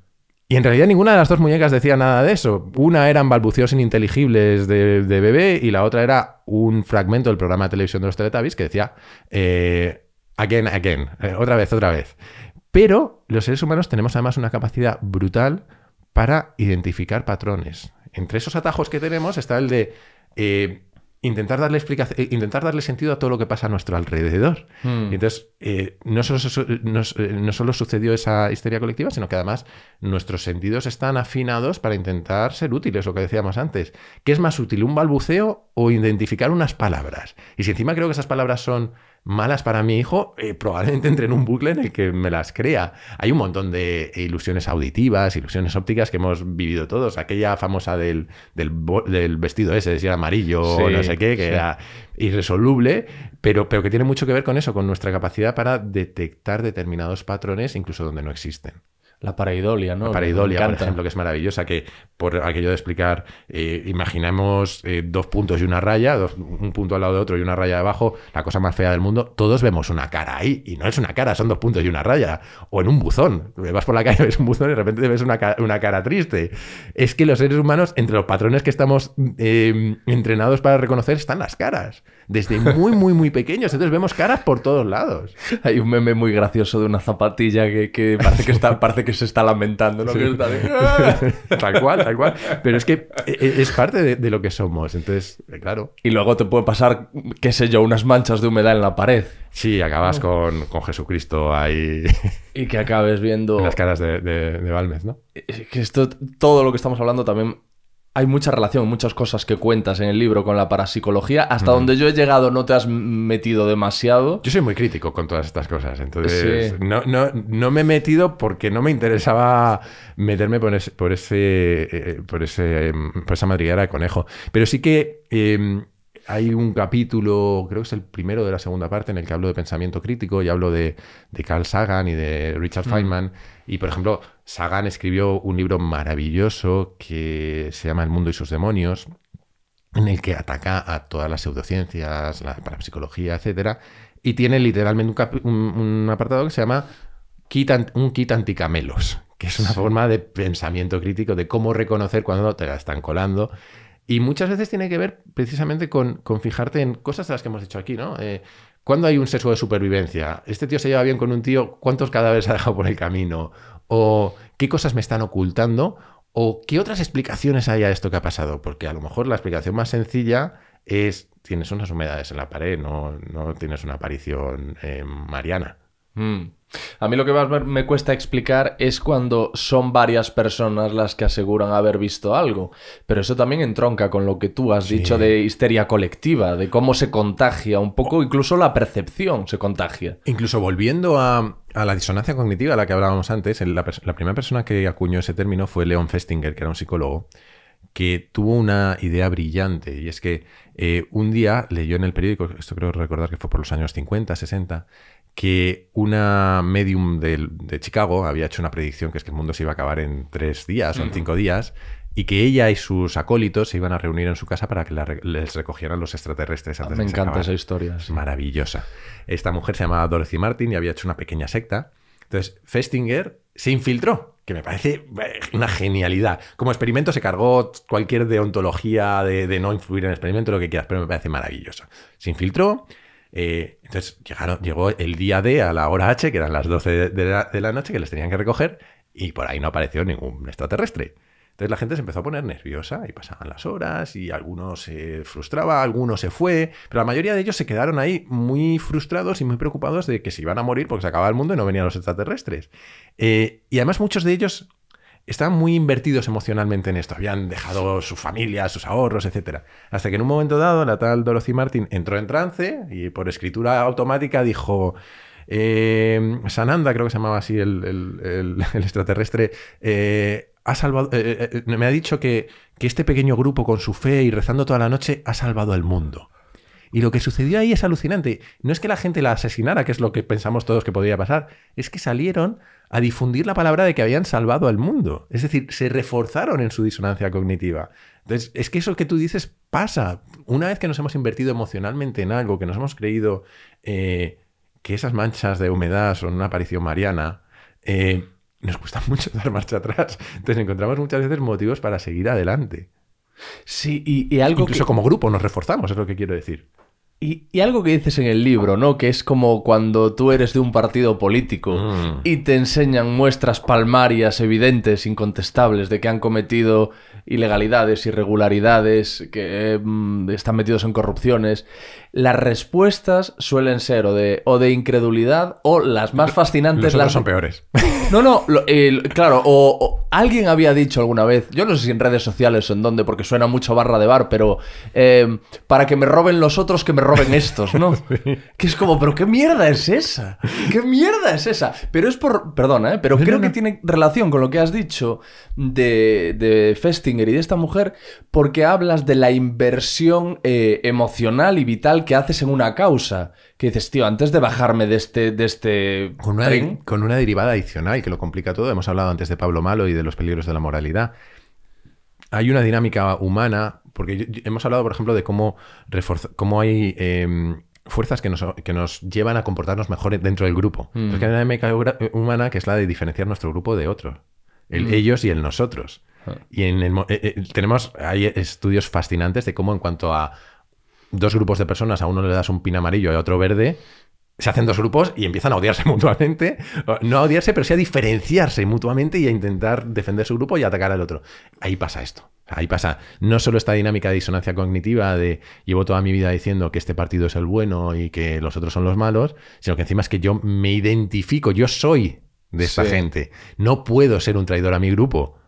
y en realidad ninguna de las dos muñecas decía nada de eso. Una eran balbuceos ininteligibles de, bebé y la otra era un fragmento del programa de televisión de los teletavis que decía eh, again, again, eh, otra vez, otra vez. Pero los seres humanos tenemos además una capacidad brutal para identificar patrones. Entre esos atajos que tenemos está el de eh, intentar darle, eh, intentar darle sentido a todo lo que pasa a nuestro alrededor. Hmm. Entonces, eh, no, solo, eh, no, solo, sucedió esa histeria colectiva, sino que además nuestros sentidos están afinados para intentar ser útiles, lo que decíamos antes. ¿Qué es más útil, un balbuceo o identificar unas palabras? Y si encima creo que esas palabras son malas para mi hijo, eh, probablemente entre en un bucle en el que me las crea. Hay un montón de ilusiones auditivas, ilusiones ópticas que hemos vivido todos. Aquella famosa del, vestido ese, de si era amarillo o no sé qué, que era irresoluble, pero, pero que tiene mucho que ver con eso, con nuestra capacidad para detectar determinados patrones, incluso donde no existen. La paraidolia, ¿no? La paraidolia, por ejemplo, que es maravillosa, que por aquello de explicar, eh, imaginemos eh, dos puntos y una raya, un punto al lado de otro y una raya abajo, la cosa más fea del mundo, todos vemos una cara ahí, y no es una cara, son dos puntos y una raya, o en un buzón, eh, vas por la calle, ves un buzón y de repente ves una, cara triste. Es que los seres humanos, entre los patrones que estamos em, entrenados para reconocer, están las caras desde muy, muy, muy pequeños. Entonces vemos caras por todos lados. Hay un meme muy gracioso de una zapatilla que, parece, que se está lamentando. Ah". tal cual, tal cual. Pero es que eh, eh, es parte de, lo que somos. Entonces, eh, claro. Y luego te puede pasar, qué sé yo, unas manchas de humedad en la pared. Sí, acabas ah. con, Jesucristo ahí. Y que acabes viendo. las caras de, de, Balmez, ¿no? Que esto, todo lo que estamos hablando también hay mucha relación, muchas cosas que cuentas en el libro con la parapsicología. Hasta donde yo he llegado no te has metido demasiado. Yo soy muy crítico con todas estas cosas, entonces no, no, no, me he metido porque no me interesaba meterme por, ese, por, ese, eh, em, por, esa madriguera de conejo. Pero sí que em, hay un capítulo, creo que es el primero de la segunda parte, en el que hablo de pensamiento crítico y hablo de, de Carl Sagan y de Richard mm. Feynman. Y por ejemplo Sagan escribió un libro maravilloso que se llama El mundo y sus demonios, en el que ataca a todas las pseudociencias, la parapsicología, etc. Y tiene literalmente un, apartado que se llama un kit anticamelos, que es una forma de pensamiento crítico de cómo reconocer cuando te la están colando. Y muchas veces tiene que ver precisamente con, fijarte en cosas de las que hemos dicho aquí, ¿no? Cuando eh, ¿Cuándo hay un sesgo de supervivencia? ¿Este tío se lleva bien con un tío? ¿Cuántos cadáveres ha dejado por el camino? o qué cosas me están ocultando o qué otras explicaciones hay a esto que ha pasado, porque a lo mejor la explicación más sencilla es tienes unas humedades en la pared, no, no tienes una aparición eh, mariana. Mm. A mí lo que más me cuesta explicar es cuando son varias personas las que aseguran haber visto algo. Pero eso también entronca con lo que tú has dicho de histeria colectiva, de cómo se contagia un poco, incluso la percepción se contagia. Incluso volviendo a, la disonancia cognitiva, a la que hablábamos antes, la, primera persona que acuñó ese término fue Leon Festinger, que era un psicólogo que tuvo una idea brillante y es que eh, un día leyó en el periódico, esto creo recordar que fue por los años 50, 60, que una medium de, Chicago había hecho una predicción que es que el mundo se iba a acabar en tres días o en cinco días y que ella y sus acólitos se iban a reunir en su casa para que les recogieran los extraterrestres antes Me encanta esa historia. maravillosa. Esta mujer se llamaba Dorothy Martin y había hecho una pequeña secta. Entonces, Festinger se infiltró, que me parece eh, una genialidad. Como experimento se cargó cualquier deontología de, de no influir en el experimento, lo que quieras, pero me parece maravilloso Se infiltró eh, entonces llegaron, llegó el día D a la hora H, que eran las 12 de la, noche, que les tenían que recoger, y por ahí no apareció ningún extraterrestre. Entonces la gente se empezó a poner nerviosa y pasaban las horas y algunos se frustraba, algunos se fue, pero la mayoría de ellos se quedaron ahí muy frustrados y muy preocupados de que se iban a morir porque se acababa el mundo y no venían los extraterrestres. Eh, y además muchos de ellos estaban muy invertidos emocionalmente en esto. Habían dejado su familia, sus ahorros, etc. Hasta que en un momento dado, la tal Dorothy Martin entró en trance y por escritura automática dijo. Eh, Sananda, creo que se llamaba así el, extraterrestre, me ha dicho que, que este pequeño grupo con su fe y rezando toda la noche ha salvado al mundo. Y lo que sucedió ahí es alucinante. No es que la gente la asesinara, que es lo que pensamos todos que podría pasar, es que salieron a difundir la palabra de que habían salvado al mundo. Es decir, se reforzaron en su disonancia cognitiva. Entonces, es que eso que tú dices pasa. Una vez que nos hemos invertido emocionalmente en algo, que nos hemos creído eh, que esas manchas de humedad son una aparición mariana, eh, nos cuesta mucho dar marcha atrás. Entonces encontramos muchas veces motivos para seguir adelante. Sí, y, algo. Incluso que... como grupo nos reforzamos, es lo que quiero decir. Y, algo que dices en el libro, ¿no? Que es como cuando tú eres de un partido político mm. y te enseñan muestras palmarias evidentes, incontestables, de que han cometido ilegalidades, irregularidades, que mm, están metidos en corrupciones las respuestas suelen ser o de, o de incredulidad o las más fascinantes. las son peores. No, no, claro, o, alguien había dicho alguna vez, yo no sé si en redes sociales o en dónde, porque suena mucho barra de bar, pero eh, para que me roben los otros, que me roben estos, ¿no? Que es como, pero ¿qué mierda es esa? ¿Qué mierda es esa? Pero es por, perdona, ¿eh? pero creo que tiene relación con lo que has dicho de, Festinger y de esta mujer, porque hablas de la inversión eh, emocional y vital que haces en una causa. Que dices, tío, antes de bajarme de este, de este con una, derivada adicional que lo complica todo. Hemos hablado antes de Pablo Malo y de los peligros de la moralidad. Hay una dinámica humana, porque hemos hablado, por ejemplo, de cómo, cómo hay... Em, fuerzas que nos, llevan a comportarnos mejor dentro del grupo. Mm. hay una dinámica eh, humana que es la de diferenciar nuestro grupo de otros. El mm. ellos y el nosotros. Ah. Y en eh, eh, tenemos, hay estudios fascinantes de cómo en cuanto a dos grupos de personas, a uno le das un pin amarillo y a otro verde, se hacen dos grupos y empiezan a odiarse mutuamente. No a odiarse, pero sí a diferenciarse mutuamente y a intentar defender su grupo y atacar al otro. Ahí pasa esto. Ahí pasa no solo esta dinámica de disonancia cognitiva de llevo toda mi vida diciendo que este partido es el bueno y que los otros son los malos, sino que encima es que yo me identifico, yo soy de esa gente. No puedo ser un traidor a mi grupo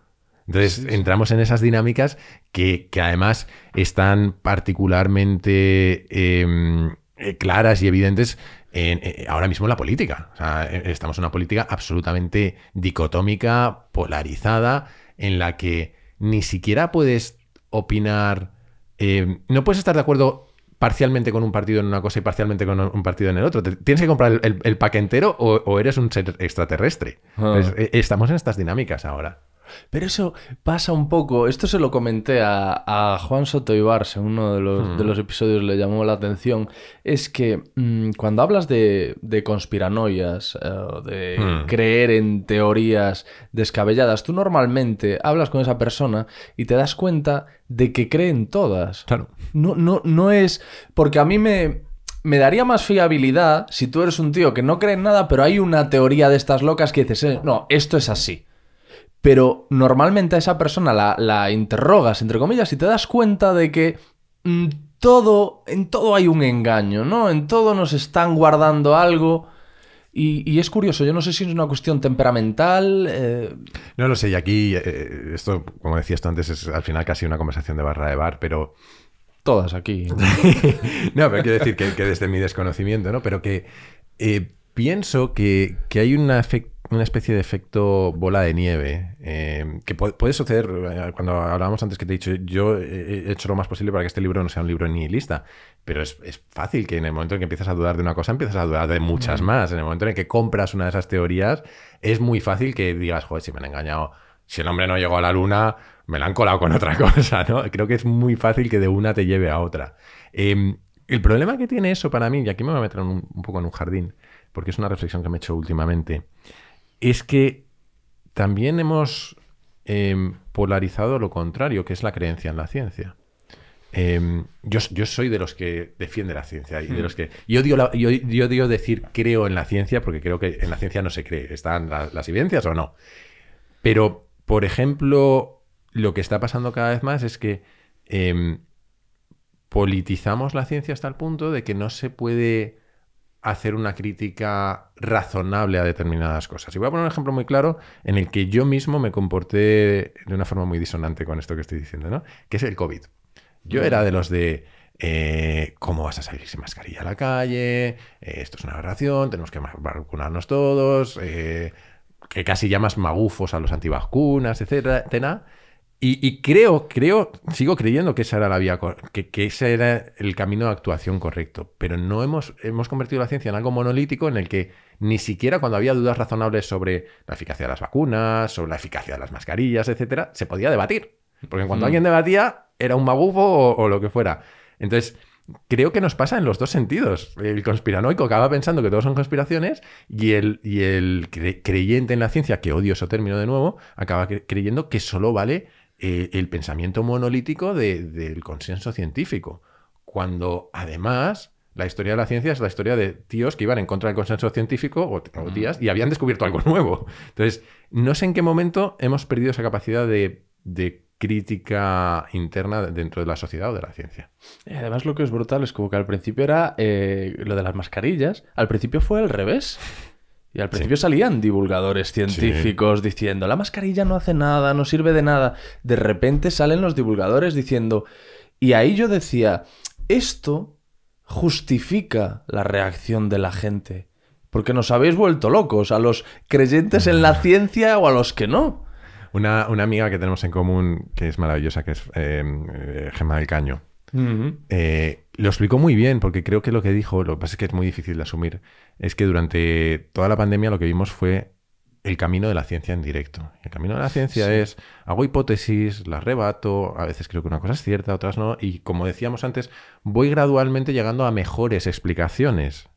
entonces entramos en esas dinámicas que, además están particularmente em, eh, claras y evidentes en, eh, ahora mismo en la política. Eh, estamos en una política absolutamente dicotómica, polarizada, en la que ni siquiera puedes opinar, em, no puedes estar de acuerdo parcialmente con un partido en una cosa y parcialmente con un partido en el otro. ¿Tienes que comprar el, paquete entero o, eres un ser extraterrestre? Ah. estamos en estas dinámicas ahora. Pero eso pasa un poco. Esto se lo comenté a, Juan Soto en uno de los, de hmm. los, episodios le llamó la atención. Es que mm, cuando hablas de, de conspiranoias, eh, de hmm. creer en teorías descabelladas, tú normalmente hablas con esa persona y te das cuenta de que creen todas. Claro. No, no, no es. Porque a mí me me daría más fiabilidad si tú eres un tío que no cree en nada, pero hay una teoría de estas locas que dices, eh, no, esto es así pero normalmente a esa persona la, interrogas, entre comillas, y te das cuenta de que mm, todo, en todo hay un engaño, ¿no? En todo nos están guardando algo. Y, es curioso, yo no sé si es una cuestión temperamental. Eh, no lo sé, y aquí, eh, esto, como decías tú antes, es al final casi una conversación de barra de bar, pero. Todas aquí. no, pero quiero decir que, desde mi desconocimiento, ¿no? Pero que eh, pienso que, hay una, una especie de efecto bola de nieve eh, que puede suceder eh, cuando hablábamos antes que te he dicho yo he hecho lo más posible para que este libro no sea un libro nihilista pero es, fácil que en el momento en que empiezas a dudar de una cosa empiezas a dudar de muchas más en el momento en que compras una de esas teorías es muy fácil que digas joder si me han engañado si el hombre no llegó a la luna me la han colado con otra cosa no creo que es muy fácil que de una te lleve a otra em, el problema que tiene eso para mí y aquí me voy a meter un poco en un jardín porque es una reflexión que me he hecho últimamente es que también hemos em, polarizado lo contrario, que es la creencia en la ciencia. Em, yo, soy de los que defiende la ciencia y de hmm. los que. Yo odio, yo, decir creo en la ciencia porque creo que en la ciencia no se cree. ¿Están las evidencias o no? Pero, por ejemplo, lo que está pasando cada vez más es que em, politizamos la ciencia hasta el punto de que no se puede hacer una crítica razonable a determinadas cosas. Y voy a poner un ejemplo muy claro en el que yo mismo me comporté de una forma muy disonante con esto que estoy diciendo, ¿no? Que es el COVID. Yo era de los de... Eh, cómo vas a salir sin mascarilla a la calle, eh, esto es una aberración, tenemos que vacunarnos todos, eh, que casi llamas magufos a los antivacunas, etcétera, y, creo, creo, sigo creyendo que esa era la vía, que, que, ese era el camino de actuación correcto. Pero no hemos, hemos convertido la ciencia en algo monolítico en el que ni siquiera cuando había dudas razonables sobre la eficacia de las vacunas, sobre la eficacia de las mascarillas, etcétera, se podía debatir. Porque cuando mm. alguien debatía, era un magufo o, lo que fuera. Entonces, creo que nos pasa en los dos sentidos. El conspiranoico acaba pensando que todo son conspiraciones y el, y el creyente en la ciencia, que odio ese término de nuevo, acaba creyendo que solo vale eh, el pensamiento monolítico del consenso científico, cuando además la historia de la ciencia es la historia de tíos que iban en contra del consenso científico o, mm. tías y habían descubierto algo nuevo. Entonces, no sé en qué momento hemos perdido esa capacidad de, crítica interna dentro de la sociedad o de la ciencia. Eh, además, lo que es brutal es como que al principio era eh, lo de las mascarillas, al principio fue al revés. Y al principio salían divulgadores científicos diciendo, la mascarilla no hace nada, no sirve de nada. De repente salen los divulgadores diciendo, y ahí yo decía, esto justifica la reacción de la gente, porque nos habéis vuelto locos, a los creyentes en la ciencia o a los que no. Una, amiga que tenemos en común, que es maravillosa, que es eh, eh, Gemma del Caño lo explicó muy bien, porque creo que lo que dijo, lo que pasa es que es muy difícil de asumir, es que durante toda la pandemia lo que vimos fue el camino de la ciencia en directo. El camino de la ciencia es, hago hipótesis, las rebato, a veces creo que una cosa es cierta, otras no, y como decíamos antes, voy gradualmente llegando a mejores explicaciones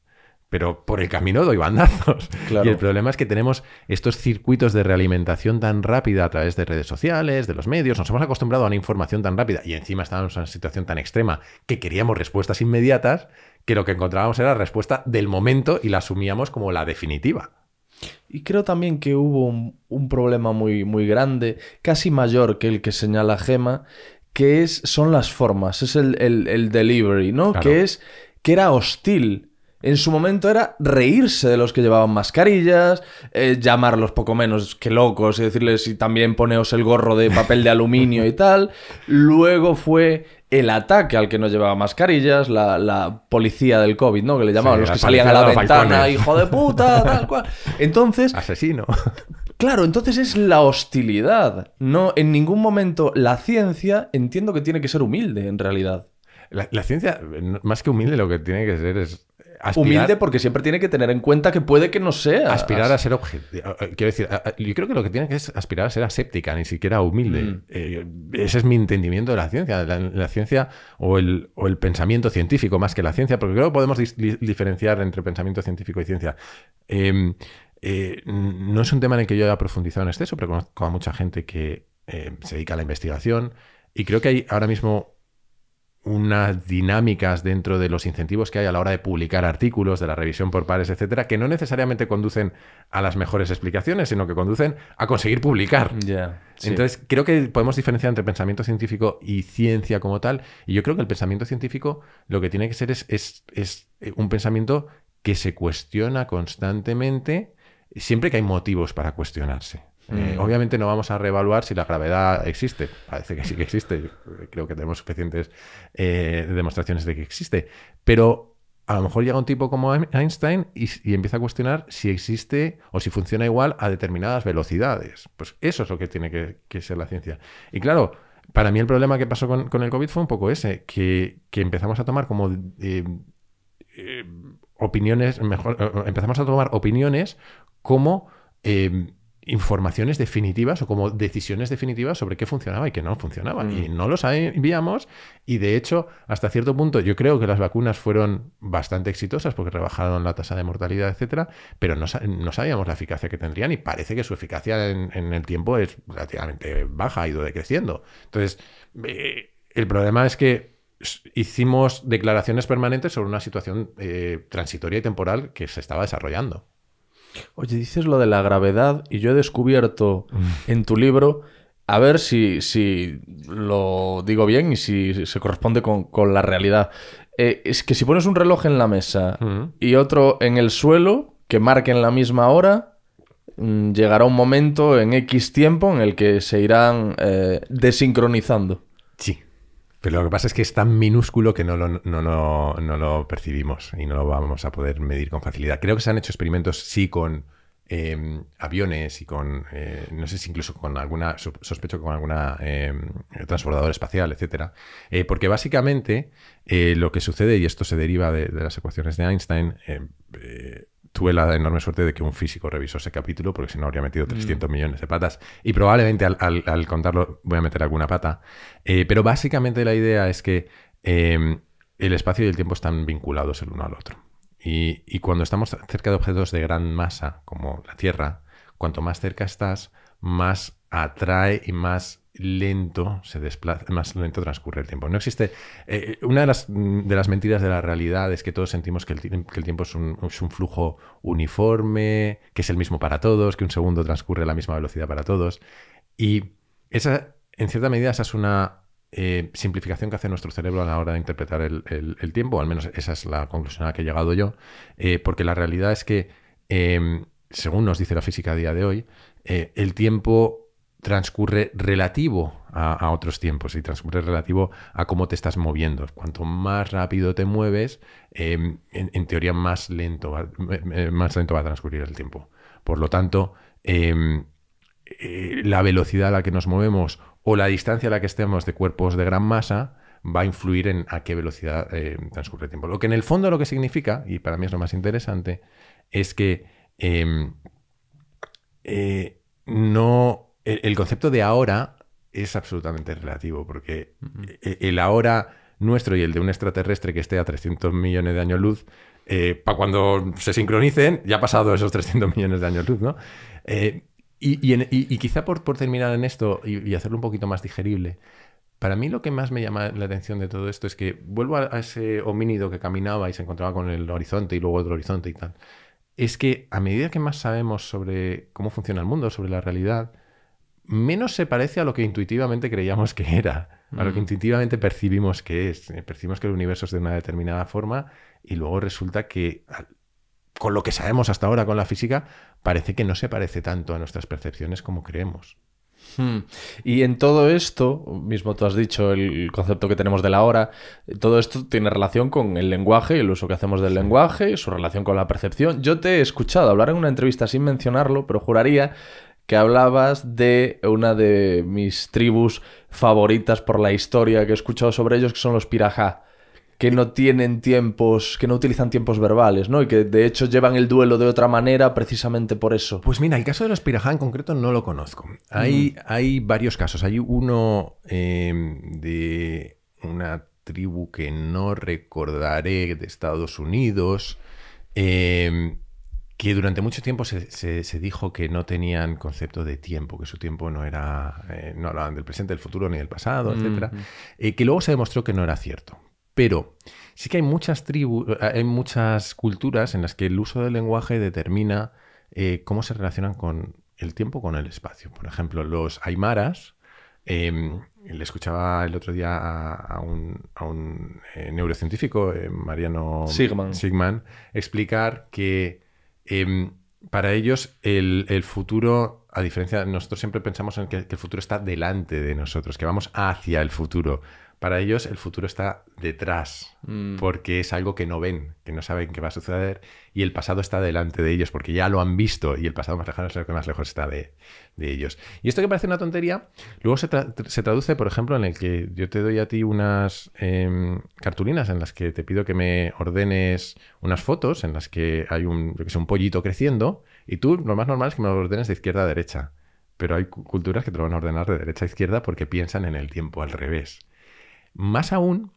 pero por el camino doy bandazos. Y el problema es que tenemos estos circuitos de realimentación tan rápida a través de redes sociales, de los medios, nos hemos acostumbrado a una información tan rápida y encima estábamos en una situación tan extrema que queríamos respuestas inmediatas que lo que encontrábamos era la respuesta del momento y la asumíamos como la definitiva. Y creo también que hubo un, problema muy, muy grande, casi mayor que el que señala Gema, que es, son las formas, es el, delivery, ¿no? Que es que era hostil en su momento era reírse de los que llevaban mascarillas, eh, llamarlos poco menos que locos y decirles si también poneos el gorro de papel de aluminio y tal. Luego fue el ataque al que no llevaba mascarillas, la, policía del COVID, ¿no? Que le llamaban los que salían a la ventana, hijo de puta, tal cual. Entonces... Asesino. Claro, entonces es la hostilidad. No, en ningún momento la ciencia entiendo que tiene que ser humilde en realidad. la ciencia, más que humilde, lo que tiene que ser es humilde porque siempre tiene que tener en cuenta que puede que no sea. Aspirar a ser objeto eh, eh, Quiero decir, yo creo que lo que tiene que es aspirar a ser aséptica, ni siquiera humilde. Mm. Eh, ese es mi entendimiento de la ciencia. La, ciencia o el, pensamiento científico más que la ciencia, porque creo que podemos diferenciar entre pensamiento científico y ciencia. Em, no es un tema en el que yo haya profundizado en exceso, pero conozco a mucha gente que se dedica a la investigación y creo que hay ahora mismo unas dinámicas dentro de los incentivos que hay a la hora de publicar artículos, de la revisión por pares, etcétera, que no necesariamente conducen a las mejores explicaciones, sino que conducen a conseguir publicar. Entonces, creo que podemos diferenciar entre pensamiento científico y ciencia como tal. Y yo creo que el pensamiento científico lo que tiene que ser es eh, un pensamiento que se cuestiona constantemente siempre que hay motivos para cuestionarse. Eh, mm. obviamente no vamos a reevaluar si la gravedad existe. Parece que sí que existe. Creo que tenemos suficientes eh, demostraciones de que existe. Pero a lo mejor llega un tipo como Einstein y, empieza a cuestionar si existe o si funciona igual a determinadas velocidades. Pues eso es lo que tiene que, ser la ciencia. Y claro, para mí el problema que pasó con, el COVID fue un poco ese, que, empezamos a tomar como... Eh, opiniones, mejor, empezamos a tomar opiniones como informaciones definitivas o como decisiones definitivas sobre qué funcionaba y qué no funcionaba. Mm. Y no lo sabíamos y de hecho hasta cierto punto yo creo que las vacunas fueron bastante exitosas porque rebajaron la tasa de mortalidad, etcétera, pero no, sabíamos la eficacia que tendrían y parece que su eficacia en, el tiempo es relativamente baja, ha ido decreciendo. Entonces, eh, el problema es que hicimos declaraciones permanentes sobre una situación eh, transitoria y temporal que se estaba desarrollando. Oye, dices lo de la gravedad y yo he descubierto mm. en tu libro, a ver si, lo digo bien y si se corresponde con, la realidad. Eh, es que si pones un reloj en la mesa mm. y otro en el suelo, que marquen la misma hora, mm, llegará un momento en X tiempo en el que se irán eh, desincronizando. Pero lo que pasa es que es tan minúsculo que no lo, no, lo percibimos y no lo vamos a poder medir con facilidad. Creo que se han hecho experimentos, sí, con em, aviones y con, eh, no sé si incluso con alguna, sospecho que con alguna eh, espacial, etcétera. Eh, porque básicamente eh, lo que sucede, y esto se deriva de, de las ecuaciones de Einstein, em, tuve la enorme suerte de que un físico revisó ese capítulo, porque si no habría metido 300 mm. millones de patas. Y probablemente al, contarlo voy a meter alguna pata. Eh, pero básicamente la idea es que eh, el espacio y el tiempo están vinculados el uno al otro. Y, y, cuando estamos cerca de objetos de gran masa, como la Tierra, cuanto más cerca estás, más atrae y más lento se desplaza, más lento transcurre el tiempo. No existe. Eh, eh, una mm, de las, mentiras de la realidad es que todos sentimos que el, tiempo es un, flujo uniforme, que es el mismo para todos, que un segundo transcurre a la misma velocidad para todos. Y esa, en cierta medida, esa es una eh, simplificación que hace nuestro cerebro a la hora de interpretar el, tiempo, al menos esa es la conclusión a la que he llegado yo, porque la realidad es que, según nos dice la física a día de hoy, el tiempo transcurre relativo a, otros tiempos y transcurre relativo a cómo te estás moviendo. Cuanto más rápido te mueves, em, en, teoría más lento, va, eh, eh, más lento va a transcurrir el tiempo. Por lo tanto, em, eh, la velocidad a la que nos movemos o la distancia a la que estemos de cuerpos de gran masa va a influir en a qué velocidad transcurre el tiempo. Lo que en el fondo lo que significa, y para mí es lo más interesante, es que em, no el, concepto de ahora es absolutamente relativo, porque e, e, el, ahora nuestro y el de un extraterrestre que esté a 300 millones de años luz, eh, para cuando se sincronicen, ya ha pasado esos 300 millones de años luz, ¿no? Eh, y, y, quizá por, por, terminar en esto y hacerlo un poquito más digerible, para mí lo que más me llama la atención de todo esto es que vuelvo a, ese homínido que caminaba y se encontraba con el horizonte y luego otro horizonte y tal. Es que a medida que más sabemos sobre cómo funciona el mundo, sobre la realidad, menos se parece a lo que intuitivamente creíamos que era, a lo que mm. intuitivamente percibimos que es. Eh, percibimos que el universo es de una determinada forma y luego resulta que con lo que sabemos hasta ahora con la física, parece que no se parece tanto a nuestras percepciones como creemos. Hmm. Y en todo esto, mismo tú has dicho el concepto que tenemos de la hora, todo esto tiene relación con el lenguaje, el uso que hacemos del lenguaje, su relación con la percepción. Yo te he escuchado hablar en una entrevista sin mencionarlo, pero juraría que hablabas de una de mis tribus favoritas por la historia que he escuchado sobre ellos, que son los pirajá, que no tienen tiempos, que no utilizan tiempos verbales, ¿no? Y que de hecho llevan el duelo de otra manera precisamente por eso. Pues mira, el caso de los pirajá en concreto no lo conozco. Hay, mm. hay varios casos. Hay uno em, de una tribu que no recordaré de Estados Unidos. Em, que durante mucho tiempo se, dijo que no tenían concepto de tiempo, que su tiempo no era, eh, no hablaban del presente, del futuro, ni del pasado, etc. Eh, que luego se demostró que no era cierto. Pero sí que hay muchas tribus, eh, hay muchas culturas en las que el uso del lenguaje determina cómo se relacionan con el tiempo, con el espacio. Por ejemplo, los aymaras, em, le escuchaba el otro día a, un, neurocientífico, Mariano Sigman. explicar que Em, para ellos el, futuro, a diferencia, nosotros siempre pensamos en que, el futuro está delante de nosotros, que vamos hacia el futuro. Para ellos el futuro está detrás, mm. porque es algo que no ven, que no saben qué va a suceder, y el pasado está delante de ellos, porque ya lo han visto, y el pasado más lejano es lo que más lejos está de, ellos. Y esto que parece una tontería, luego se, traduce, por ejemplo, en el que yo te doy a ti unas em, cartulinas en las que te pido que me ordenes unas fotos, en las que hay un, un pollito creciendo, y tú lo más normal es que me lo ordenes de izquierda a derecha. Pero hay culturas que te lo van a ordenar de derecha a izquierda porque piensan en el tiempo al revés. Más aún,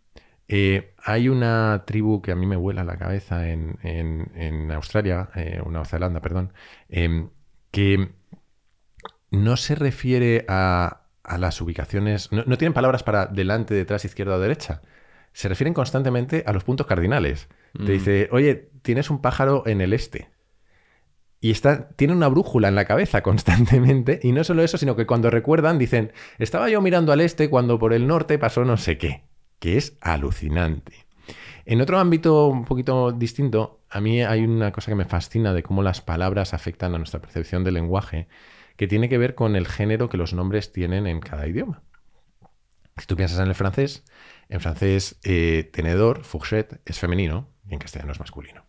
eh, hay una tribu que a mí me vuela la cabeza en, en, en Australia, eh, Zelanda, perdón, em, que no se refiere a, las ubicaciones, no, tienen palabras para delante, detrás, izquierda o derecha. Se refieren constantemente a los puntos cardinales. Te mm. dice, oye, tienes un pájaro en el este y está, tiene una brújula en la cabeza constantemente. Y no solo eso, sino que cuando recuerdan dicen, estaba yo mirando al este cuando por el norte pasó no sé qué, que es alucinante. En otro ámbito un poquito distinto, a mí hay una cosa que me fascina de cómo las palabras afectan a nuestra percepción del lenguaje, que tiene que ver con el género que los nombres tienen en cada idioma. Si tú piensas en el francés, en francés eh, tenedor, fourchette, es femenino y en castellano es masculino.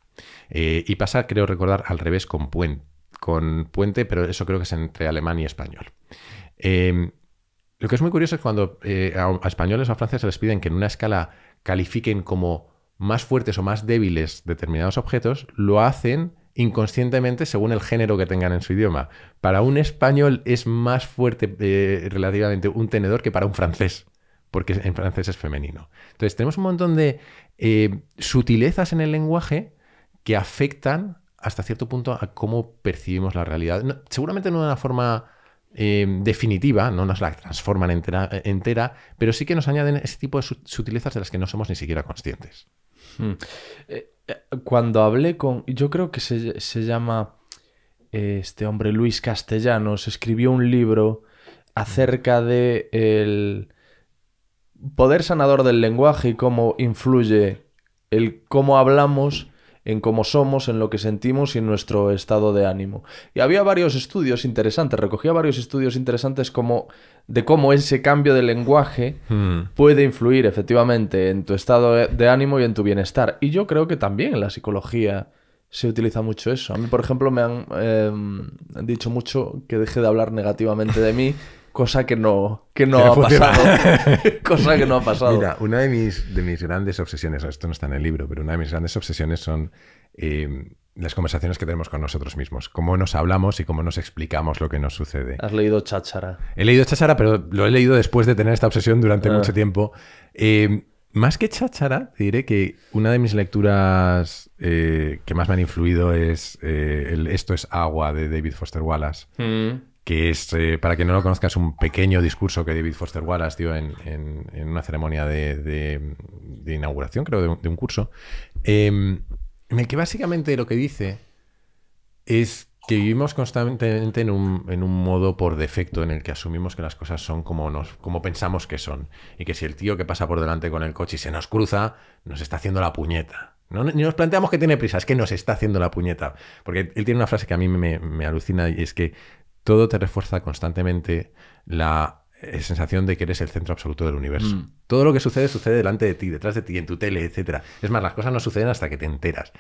Eh, y pasa, creo recordar, al revés con, con puente, pero eso creo que es entre alemán y español. Em, lo que es muy curioso es cuando eh, a, españoles o a franceses les piden que en una escala califiquen como más fuertes o más débiles determinados objetos, lo hacen inconscientemente según el género que tengan en su idioma. Para un español es más fuerte eh, relativamente un tenedor que para un francés, porque en francés es femenino. Entonces tenemos un montón de sutilezas en el lenguaje que afectan hasta cierto punto a cómo percibimos la realidad. seguramente no de una forma em, definitiva, no nos la transforman entera, entera, pero sí que nos añaden ese tipo de sutilezas de las que no somos ni siquiera conscientes. Hmm. Eh, eh, cuando hablé con, yo creo que se, llama eh, este hombre Luis Castellanos, escribió un libro acerca de poder sanador del lenguaje y cómo influye el cómo hablamos en cómo somos, en lo que sentimos y en nuestro estado de ánimo. Y había varios estudios interesantes, recogía varios estudios interesantes como de cómo ese cambio de lenguaje hmm. puede influir efectivamente en tu estado de ánimo y en tu bienestar. Y yo creo que también en la psicología se utiliza mucho eso. A mí, por ejemplo, me han, han em, dicho mucho que deje de hablar negativamente de mí cosa que no, no ha pasado. cosa que no ha pasado. Mira, una de mis, de mis grandes obsesiones, esto no está en el libro, pero una de mis grandes obsesiones son eh, las conversaciones que tenemos con nosotros mismos, cómo nos hablamos y cómo nos explicamos lo que nos sucede. Has leído Chachara. He leído Chachara, pero lo he leído después de tener esta obsesión durante ah. mucho tiempo. Eh, más que Cháchara, diré que una de mis lecturas eh, que más me han influido es el Esto es agua de David Foster Wallace. Mm que es, eh, para que no lo conozcas, un pequeño discurso que David Foster Wallace dio en, una ceremonia de, inauguración, creo, de un, curso, em, en el que básicamente lo que dice es que vivimos constantemente en un, modo por defecto en el que asumimos que las cosas son como, nos, como pensamos que son. Y que si el tío que pasa por delante con el coche y se nos cruza, nos está haciendo la puñeta. No, ni nos planteamos que tiene prisa, es que nos está haciendo la puñeta. Porque él tiene una frase que a mí me, me alucina y es que todo te refuerza constantemente la eh, sensación de que eres el centro absoluto del universo. Mm. Todo lo que sucede sucede delante de ti, detrás de ti, en tu tele, etc. Es más, las cosas no suceden hasta que te enteras.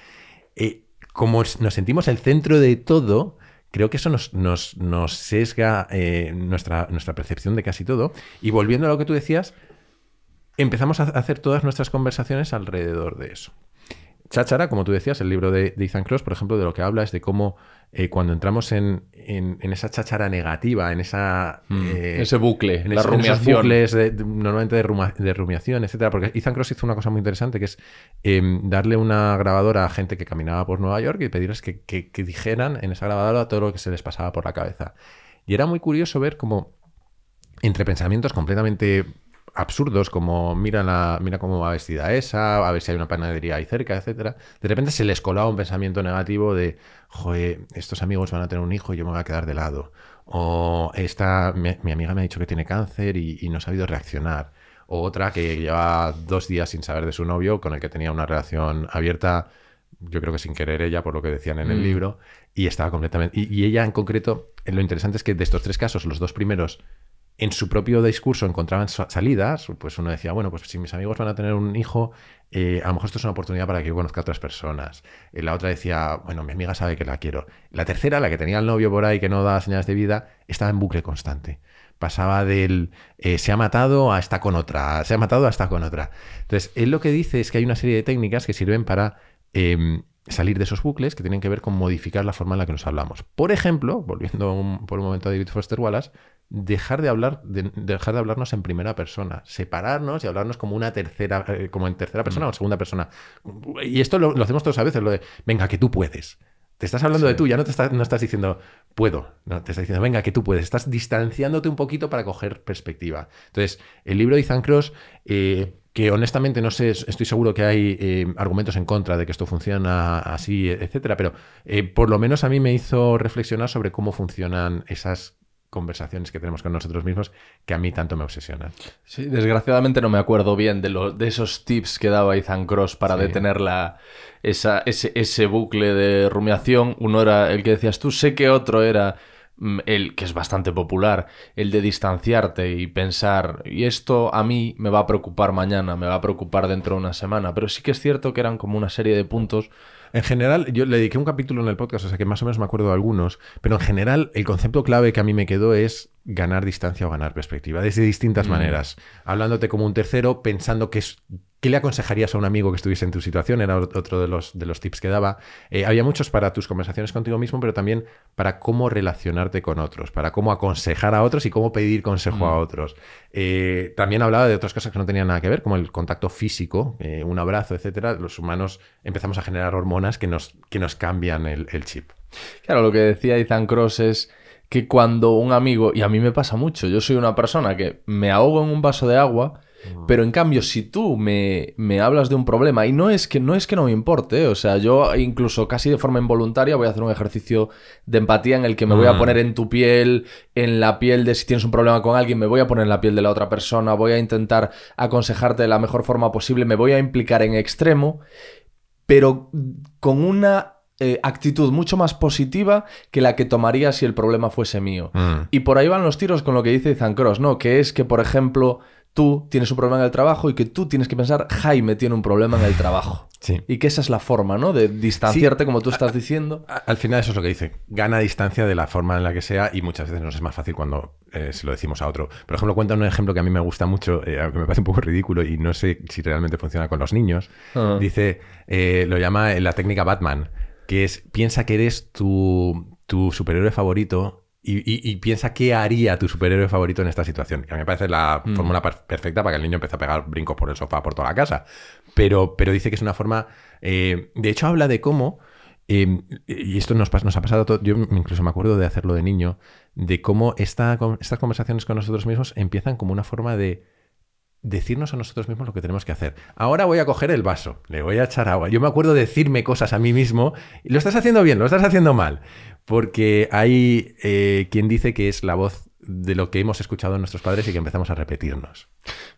Eh, como nos sentimos el centro de todo, creo que eso nos, sesga eh, nuestra, percepción de casi todo. Y volviendo a lo que tú decías, empezamos a hacer todas nuestras conversaciones alrededor de eso. Cháchara, como tú decías, el libro de, de Ethan Cross, por ejemplo, de lo que habla es de cómo eh, cuando entramos en, esa chachara negativa, en esa... Hmm. Eh, ese bucle, en la bucles normalmente de, rumiación, etcétera. Porque Ethan Cross hizo una cosa muy interesante, que es em, darle una grabadora a gente que caminaba por Nueva York y pedirles que, que, dijeran en esa grabadora todo lo que se les pasaba por la cabeza. Y era muy curioso ver cómo entre pensamientos completamente absurdos como mira, la, mira cómo va vestida esa, a ver si hay una panadería ahí cerca, etcétera, de repente se les colaba un pensamiento negativo de, joder, estos amigos van a tener un hijo y yo me voy a quedar de lado. O esta, mi, amiga me ha dicho que tiene cáncer y, no ha sabido reaccionar. O otra que lleva dos días sin saber de su novio, con el que tenía una relación abierta, yo creo que sin querer ella, por lo que decían en el mm. libro, y estaba completamente... Y, y ella en concreto, lo interesante es que de estos tres casos, los dos primeros en su propio discurso encontraban salidas, pues uno decía, bueno, pues si mis amigos van a tener un hijo, eh, a lo mejor esto es una oportunidad para que yo conozca a otras personas. Eh, la otra decía, bueno, mi amiga sabe que la quiero. La tercera, la que tenía el novio por ahí que no daba señales de vida, estaba en bucle constante. Pasaba del eh, se ha matado a está con otra, se ha matado a está con otra. Entonces, él lo que dice es que hay una serie de técnicas que sirven para em, salir de esos bucles que tienen que ver con modificar la forma en la que nos hablamos. Por ejemplo, volviendo por un momento a David Foster Wallace, dejar de hablar, de, dejar de hablarnos en primera persona, separarnos y hablarnos como una tercera, eh, como en tercera persona o mm. o segunda persona. Y esto lo, hacemos todos a veces, lo de venga, que tú puedes. Te estás hablando de tú, ya no te estás, estás diciendo puedo, no, te estás diciendo venga, que tú puedes. Estás distanciándote un poquito para coger perspectiva. Entonces, el libro de Ethan Cross, eh, que honestamente no sé, estoy seguro que hay eh, argumentos en contra de que esto funciona así, etcétera, pero por lo menos a mí me hizo reflexionar sobre cómo funcionan esas conversaciones que tenemos con nosotros mismos que a mí tanto me obsesionan. Sí, desgraciadamente no me acuerdo bien de, los, de esos tips que daba Ethan Cross para detener la, ese, ese bucle de rumiación. Uno era el que decías tú, sé que otro era mm, el que es bastante popular, el de distanciarte y pensar, y esto a mí me va a preocupar mañana, me va a preocupar dentro de una semana, pero sí que es cierto que eran como una serie de puntos en general, yo le dediqué un capítulo en el podcast, o sea que más o menos me acuerdo de algunos, pero en general el concepto clave que a mí me quedó es ganar distancia o ganar perspectiva, desde distintas mm. maneras. Hablándote como un tercero, pensando que es ¿Qué le aconsejarías a un amigo que estuviese en tu situación? Era otro de los, de los tips que daba. Eh, había muchos para tus conversaciones contigo mismo, pero también para cómo relacionarte con otros, para cómo aconsejar a otros y cómo pedir consejo a mm. otros. Eh, también hablaba de otras cosas que no tenían nada que ver, como el contacto físico, eh, un abrazo, etcétera. Los humanos empezamos a generar hormonas que nos, que nos cambian el, el chip. Claro, lo que decía Ethan Cross es que cuando un amigo, y a mí me pasa mucho, yo soy una persona que me ahogo en un vaso de agua pero en cambio, si tú me, hablas de un problema, y no es que no, es que no me importe, o sea, yo incluso casi de forma involuntaria voy a hacer un ejercicio de empatía en el que me voy a mm. poner en tu piel, en la piel de si tienes un problema con alguien, me voy a poner en la piel de la otra persona, voy a intentar aconsejarte de la mejor forma posible, me voy a implicar en extremo, pero con una eh, actitud mucho más positiva que la que tomaría si el problema fuese mío. Mm. Y por ahí van los tiros con lo que dice Zancros ¿no? Que es que, por ejemplo, tú tienes un problema en el trabajo y que tú tienes que pensar, Jaime tiene un problema en el trabajo. Y que esa es la forma, ¿no? De distanciarte, como tú estás diciendo. Al final eso es lo que dice. Gana distancia de la forma en la que sea y muchas veces nos es más fácil cuando eh, se lo decimos a otro. Por ejemplo, cuenta un ejemplo que a mí me gusta mucho, eh, aunque me parece un poco ridículo y no sé si realmente funciona con los niños. Ah. Dice, eh, lo llama la técnica Batman, que es, piensa que eres tu, tu superhéroe favorito y, piensa qué haría tu superhéroe favorito en esta situación. Que a mí me parece la mm. fórmula perfecta para que el niño empiece a pegar brincos por el sofá, por toda la casa. Pero, pero dice que es una forma. Eh, de hecho, habla de cómo. Em, y esto nos, nos ha pasado, yo incluso me acuerdo de hacerlo de niño, de cómo estas conversaciones con nosotros mismos empiezan como una forma de decirnos a nosotros mismos lo que tenemos que hacer. Ahora voy a coger el vaso, le voy a echar agua. Yo me acuerdo de decirme cosas a mí mismo, lo estás haciendo bien, lo estás haciendo mal porque hay eh, quien dice que es la voz de lo que hemos escuchado en nuestros padres y que empezamos a repetirnos.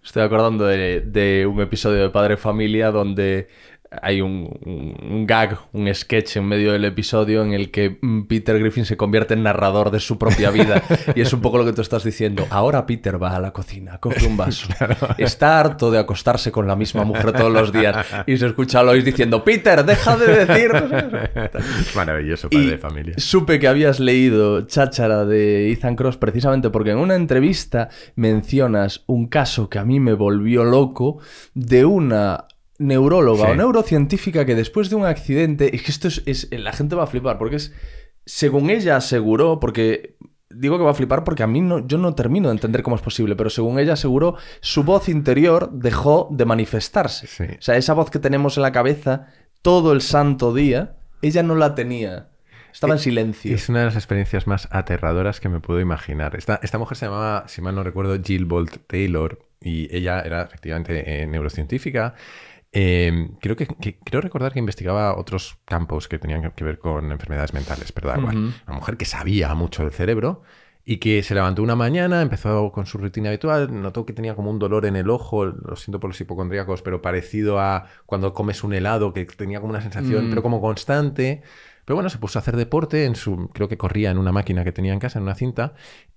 Estoy acordando de un episodio de Padre Familia donde hay un, gag, un sketch en medio del episodio en el que mm, Peter Griffin se convierte en narrador de su propia vida. y es un poco lo que tú estás diciendo. Ahora Peter va a la cocina, coge un vaso. Está harto de acostarse con la misma mujer todos los días. Y se escucha a Lois diciendo, Peter, deja de decir... Maravilloso padre de familia. Supe que habías leído Cháchara de Ethan Cross precisamente porque en una entrevista mencionas un caso que a mí me volvió loco de una neuróloga o neurocientífica que después de un accidente, es que esto es, la gente va a flipar, porque es, según ella aseguró, porque digo que va a flipar porque a mí no, yo no termino de entender cómo es posible, pero según ella aseguró, su voz interior dejó de manifestarse. O sea, esa voz que tenemos en la cabeza todo el santo día, ella no la tenía. Estaba en eh, silencio. Es una de las experiencias más aterradoras que me puedo imaginar. Esta, esta mujer se llamaba, si mal no recuerdo, Jill Bolt Taylor y ella era efectivamente eh, neurocientífica Em, creo, que, recordar que investigaba otros campos que tenían que ver con enfermedades mentales, pero da Una mujer que sabía mucho del cerebro y que se levantó una mañana, empezó con su rutina habitual, notó que tenía como un dolor en el ojo, lo siento por los hipocondríacos, pero parecido a cuando comes un helado, que tenía como una sensación, mm. pero como constante. Pero bueno, se puso a hacer deporte, en su, creo que corría en una máquina que tenía en casa, en una cinta,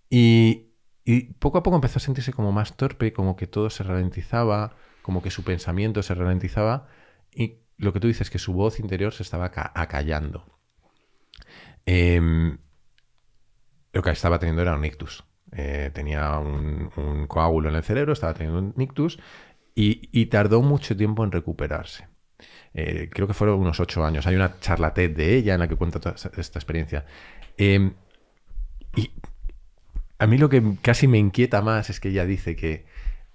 y, y poco a poco empezó a sentirse como más torpe, como que todo se ralentizaba como que su pensamiento se ralentizaba y lo que tú dices, que su voz interior se estaba acallando. Em, lo que estaba teniendo era un ictus. Eh, tenía un, coágulo en el cerebro, estaba teniendo un ictus y, tardó mucho tiempo en recuperarse. Eh, creo que fueron unos ocho años. Hay una charlaté de ella en la que cuenta esta experiencia. Em, y a mí lo que casi me inquieta más es que ella dice que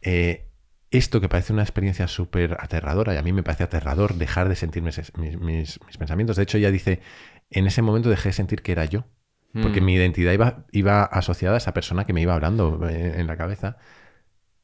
eh, esto que parece una experiencia súper aterradora, y a mí me parece aterrador dejar de sentir mis, pensamientos. De hecho, ella dice, en ese momento dejé de sentir que era yo, porque hmm. mi identidad iba, asociada a esa persona que me iba hablando eh, en, la cabeza,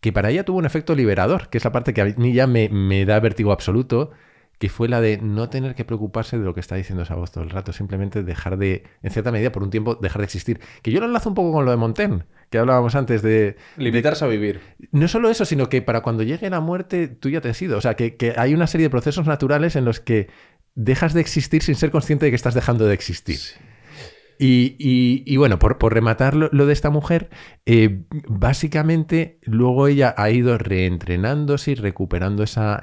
que para ella tuvo un efecto liberador, que es la parte que a mí ya me, me da vértigo absoluto, que fue la de no tener que preocuparse de lo que está diciendo esa voz todo el rato, simplemente dejar de, en cierta medida, por un tiempo, dejar de existir. Que yo lo enlazo un poco con lo de Montaigne, que hablábamos antes de... Limitarse a vivir. No solo eso, sino que para cuando llegue la muerte tú ya te has ido. O sea, que, que hay una serie de procesos naturales en los que dejas de existir sin ser consciente de que estás dejando de existir. Y, bueno, por, por rematar lo, de esta mujer, eh, básicamente luego ella ha ido reentrenándose y recuperando esa,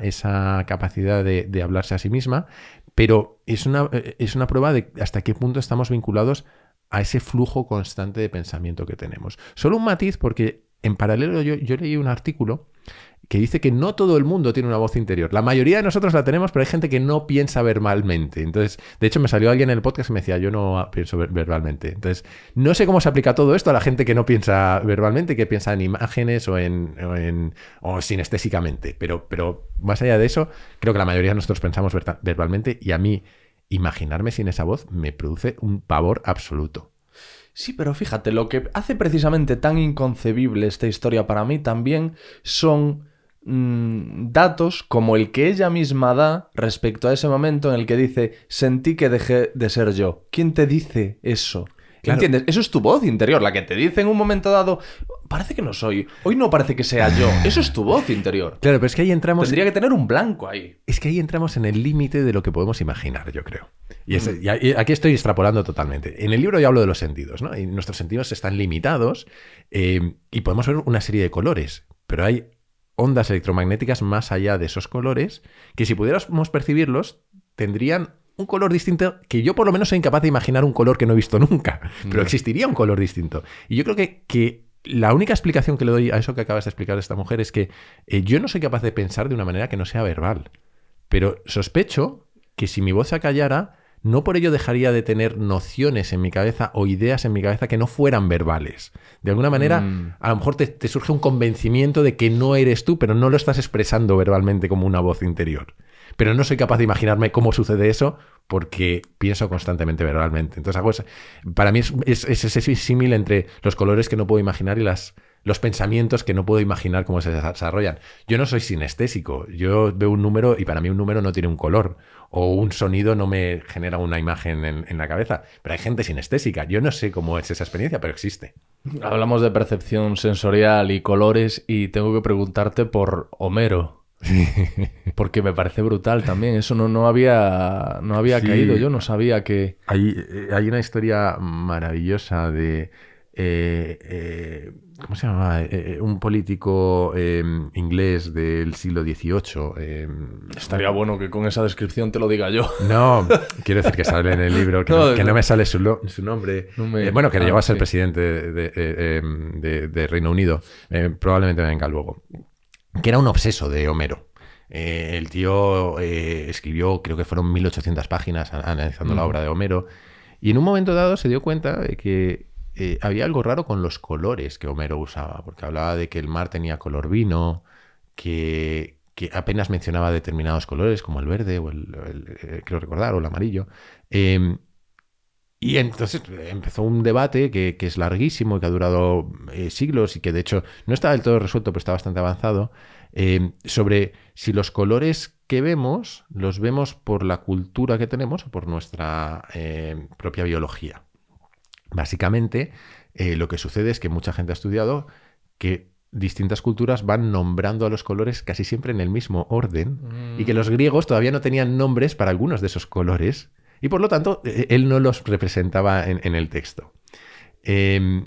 capacidad de, hablarse a sí misma, pero es una, eh, es una prueba de hasta qué punto estamos vinculados a ese flujo constante de pensamiento que tenemos. Solo un matiz, porque en paralelo yo, yo leí un artículo que dice que no todo el mundo tiene una voz interior. La mayoría de nosotros la tenemos, pero hay gente que no piensa verbalmente. Entonces, de hecho, me salió alguien en el podcast y me decía, yo no pienso verbalmente. Entonces, no sé cómo se aplica todo esto a la gente que no piensa verbalmente, que piensa en imágenes o en, o, sinestésicamente. Pero, pero más allá de eso, creo que la mayoría de nosotros pensamos verbalmente y a mí imaginarme sin esa voz me produce un pavor absoluto. Sí, pero fíjate, lo que hace precisamente tan inconcebible esta historia para mí también son Mm, datos como el que ella misma da respecto a ese momento en el que dice, sentí que dejé de ser yo. ¿Quién te dice eso? ¿Entiendes? Eso es tu voz interior, la que te dice en un momento dado, parece que no soy, hoy no parece que sea yo. Eso es tu voz interior. Claro, pero es que ahí entramos... Tendría que tener un blanco ahí. Es que ahí entramos en el límite de lo que podemos imaginar, yo creo. Y, aquí estoy extrapolando totalmente. En el libro yo hablo de los sentidos, ¿no? Y nuestros sentidos están limitados eh, y podemos ver una serie de colores, pero hay ondas electromagnéticas más allá de esos colores, que si pudiéramos percibirlos, tendrían un color distinto que yo por lo menos soy incapaz de imaginar un color que no he visto nunca, pero existiría un color distinto. Y yo creo que, que la única explicación que le doy a eso que acabas de explicar esta mujer es que eh, yo no soy capaz de pensar de una manera que no sea verbal, pero sospecho que si mi voz se acallara, no por ello dejaría de tener nociones en mi cabeza o ideas en mi cabeza que no fueran verbales. De alguna manera, mm. a lo mejor te, surge un convencimiento de que no eres tú, pero no lo estás expresando verbalmente como una voz interior. Pero no soy capaz de imaginarme cómo sucede eso porque pienso constantemente verbalmente. Entonces, para mí es, es, símil entre los colores que no puedo imaginar y las, los pensamientos que no puedo imaginar cómo se desarrollan. Yo no soy sinestésico, yo veo un número y para mí un número no tiene un color o un sonido no me genera una imagen en, la cabeza. Pero hay gente sinestésica. Yo no sé cómo es esa experiencia, pero existe. Hablamos de percepción sensorial y colores y tengo que preguntarte por Homero. Porque me parece brutal también. Eso no, no había, no había caído. Yo no sabía que. hay eh, una historia maravillosa de eh, eh, ¿cómo se llamaba? Eh, un político em, inglés del siglo XVIII. Em, Estaría bueno que con esa descripción te lo diga yo. No, quiero decir que sale en el libro, que, no, me sale su, nombre. bueno, que le ah, llegó a ser presidente em, de, Reino Unido. probablemente venga luego. Que era un obseso de Homero. el tío escribió, creo que fueron 1800 páginas analizando la mm. obra de Homero. Y en un momento dado se dio cuenta de que eh, había algo raro con los colores que Homero usaba, porque hablaba de que el mar tenía color vino, que, apenas mencionaba determinados colores como el verde o el, eh, creo recordar, o el amarillo. Em, y entonces empezó un debate que, es larguísimo y que ha durado eh, siglos y que de hecho no está del todo resuelto, pero está bastante avanzado, em, sobre si los colores que vemos los vemos por la cultura que tenemos o por nuestra em, propia biología. Básicamente, eh, lo que sucede es que mucha gente ha estudiado que distintas culturas van nombrando a los colores casi siempre en el mismo orden mm. y que los griegos todavía no tenían nombres para algunos de esos colores y por lo tanto e-, e-, él no los representaba en, el texto. Em,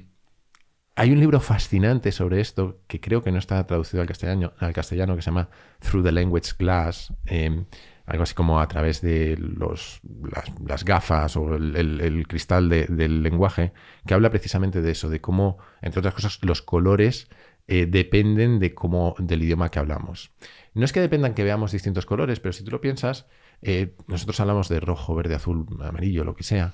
hay un libro fascinante sobre esto que creo que no está traducido al castellano, al castellano que se llama Through the Language Glass, em, algo así como a través de las, gafas o el, cristal del lenguaje, que habla precisamente de eso, de cómo, entre otras cosas, los colores eh, dependen de cómo, del idioma que hablamos. No es que dependan que veamos distintos colores, pero si tú lo piensas, eh, nosotros hablamos de rojo, verde, azul, amarillo, lo que sea.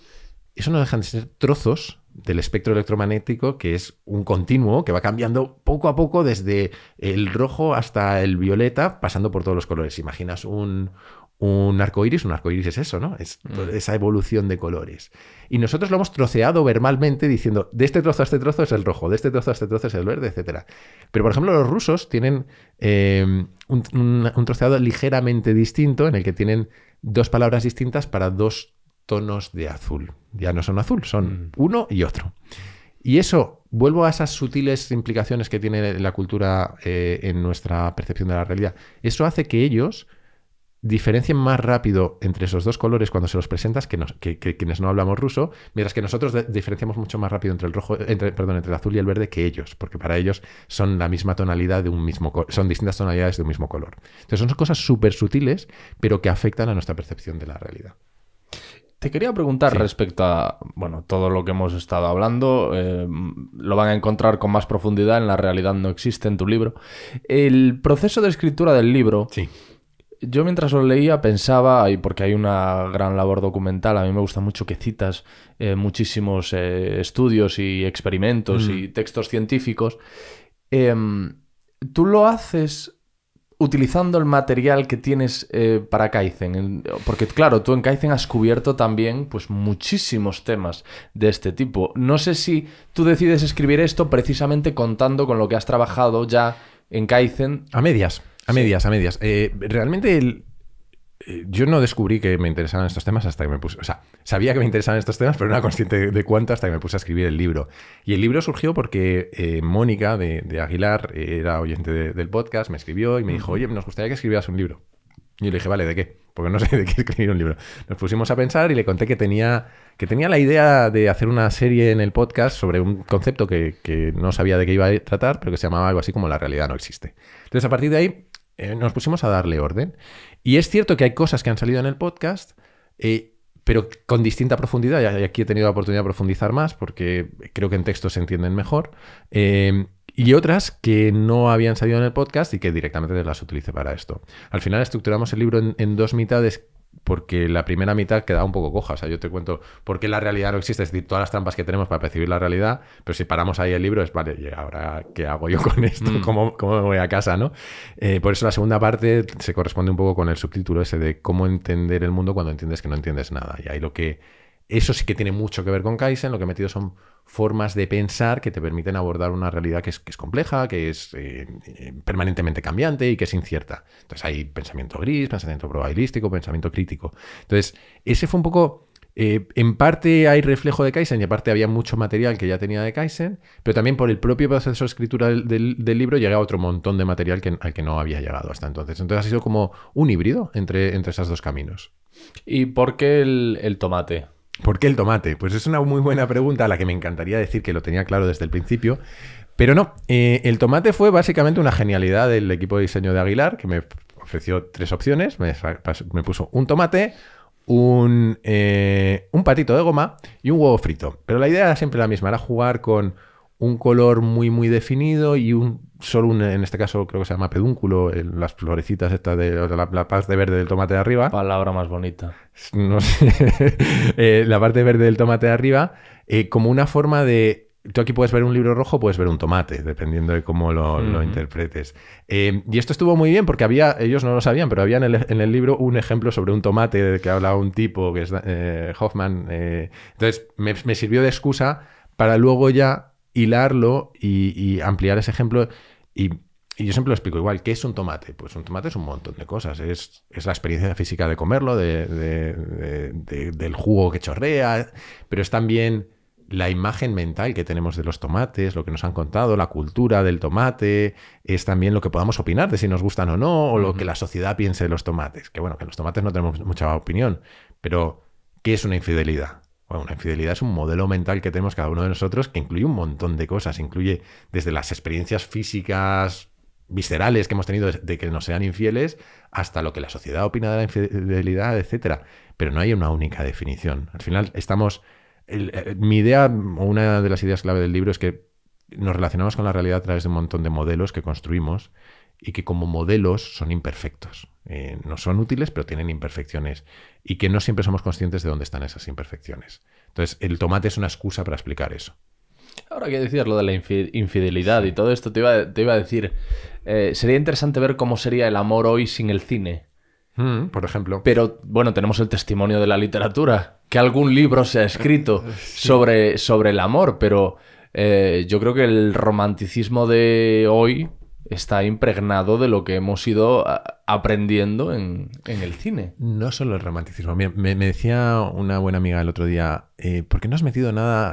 Eso no dejan de ser trozos del espectro electromagnético, que es un continuo que va cambiando poco a poco desde el rojo hasta el violeta, pasando por todos los colores. Imaginas un, un arco iris, un arco es eso, ¿no? Es mm. esa evolución de colores. Y nosotros lo hemos troceado verbalmente diciendo, de este trozo a este trozo es el rojo, de este trozo a este trozo es el verde, etc. Pero, por ejemplo, los rusos tienen eh, un, troceado ligeramente distinto en el que tienen dos palabras distintas para dos tonos de azul. Ya no son azul, son mm. uno y otro. Y eso, vuelvo a esas sutiles implicaciones que tiene la cultura eh, en nuestra percepción de la realidad. Eso hace que ellos diferencian más rápido entre esos dos colores cuando se los presentas que, quienes no hablamos ruso, mientras que nosotros diferenciamos mucho más rápido entre el rojo, entre, perdón, entre el azul y el verde que ellos, porque para ellos son la misma tonalidad de un mismo son distintas tonalidades de un mismo color. Entonces son cosas súper sutiles, pero que afectan a nuestra percepción de la realidad. Te quería preguntar respecto a, bueno, todo lo que hemos estado hablando, eh, lo van a encontrar con más profundidad en La realidad no existe en tu libro. El proceso de escritura del libro, sí yo mientras lo leía pensaba, y porque hay una gran labor documental, a mí me gusta mucho que citas eh, muchísimos eh, estudios y experimentos y mm. textos científicos, em, tú lo haces utilizando el material que tienes eh, para Kaizen, porque claro, tú en Kaizen has cubierto también pues, muchísimos temas de este tipo. No sé si tú decides escribir esto precisamente contando con lo que has trabajado ya en Kaizen. A medias. A medias, a medias. Eh, realmente eh, yo no descubrí que me interesaban estos temas hasta que me puse, o sea, sabía que me interesaban estos temas, pero no era consciente de, cuánto hasta que me puse a escribir el libro. Y el libro surgió porque eh, Mónica de, Aguilar era oyente del podcast, me escribió y me dijo, oye, nos gustaría que escribieras un libro. Y yo le dije, vale, ¿de qué? Porque no sé de qué escribir un libro. Nos pusimos a pensar y le conté que tenía, que tenía la idea de hacer una serie en el podcast sobre un concepto que, que no sabía de qué iba a tratar, pero que se llamaba algo así como la realidad no existe. Entonces, a partir de ahí eh, nos pusimos a darle orden. Y es cierto que hay cosas que han salido en el podcast, eh, pero con distinta profundidad. Y aquí he tenido la oportunidad de profundizar más porque creo que en texto se entienden mejor. Eh, y otras que no habían salido en el podcast y que directamente las utilicé para esto. Al final estructuramos el libro en dos mitades porque la primera mitad queda un poco coja. O sea, yo te cuento por qué la realidad no existe, es decir, todas las trampas que tenemos para percibir la realidad, pero si paramos ahí el libro es, vale, ahora qué hago yo con esto? Mm. ¿Cómo, me voy a casa? ¿no? Eh, por eso la segunda parte se corresponde un poco con el subtítulo ese de cómo entender el mundo cuando entiendes que no entiendes nada. Y ahí lo que eso sí que tiene mucho que ver con Kaizen. Lo que he metido son formas de pensar que te permiten abordar una realidad que es, compleja, que es eh, eh, permanentemente cambiante y que es incierta. Entonces hay pensamiento gris, pensamiento probabilístico, pensamiento crítico. Entonces, ese fue un poco... Eh, en parte hay reflejo de Kaizen y aparte había mucho material que ya tenía de Kaizen, pero también por el propio proceso de escritura del, libro llega a otro montón de material al que no había llegado hasta entonces. Entonces ha sido como un híbrido entre, entre esos dos caminos. ¿Y por qué el, el tomate? ¿Por qué el tomate? Pues es una muy buena pregunta a la que me encantaría decir que lo tenía claro desde el principio. Pero no, eh, el tomate fue básicamente una genialidad del equipo de diseño de Aguilar, que me ofreció tres opciones. Me, puso un tomate, un, eh, un patito de goma y un huevo frito. Pero la idea era siempre la misma, era jugar con un color muy, muy definido y un solo un, en este caso creo que se llama pedúnculo, en las florecitas estas de la, parte verde del tomate de arriba. Palabra más bonita. No sé. Eh, la parte verde del tomate de arriba, eh, como una forma de tú aquí puedes ver un libro rojo, puedes ver un tomate, dependiendo de cómo lo, interpretes. Eh, y esto estuvo muy bien porque había, ellos no lo sabían, pero había en el, libro un ejemplo sobre un tomate del que hablaba un tipo, que es Hoffman. Entonces, me sirvió de excusa para luego ya y, ampliar ese ejemplo. Y, yo siempre lo explico igual, ¿qué es un tomate? Pues un tomate es un montón de cosas. Es, la experiencia física de comerlo, del jugo que chorrea, pero es también la imagen mental que tenemos de los tomates, lo que nos han contado, la cultura del tomate, es también lo que podamos opinar de si nos gustan o no, o lo que la sociedad piense de los tomates. Que bueno, que los tomates no tenemos mucha opinión, pero ¿qué es una infidelidad? Bueno, una infidelidad es un modelo mental que tenemos cada uno de nosotros que incluye un montón de cosas. Incluye desde las experiencias físicas viscerales que hemos tenido de que nos sean infieles hasta lo que la sociedad opina de la infidelidad, etcétera. Pero no hay una única definición. Al final estamos... Eh, mi idea, o una de las ideas clave del libro es que nos relacionamos con la realidad a través de un montón de modelos que construimos y que como modelos son imperfectos. Eh, no son útiles, pero tienen imperfecciones y que no siempre somos conscientes de dónde están esas imperfecciones. Entonces, el tomate es una excusa para explicar eso. Ahora que decir lo de la infidelidad y todo esto, te iba, a decir, eh, sería interesante ver cómo sería el amor hoy sin el cine. Mm, por ejemplo. Pero bueno, tenemos el testimonio de la literatura, que algún libro se ha escrito sobre, sobre el amor, pero eh, yo creo que el romanticismo de hoy está impregnado de lo que hemos ido aprendiendo en, el cine. No solo el romanticismo. me, decía una buena amiga el otro día, eh, ¿por qué no has metido nada?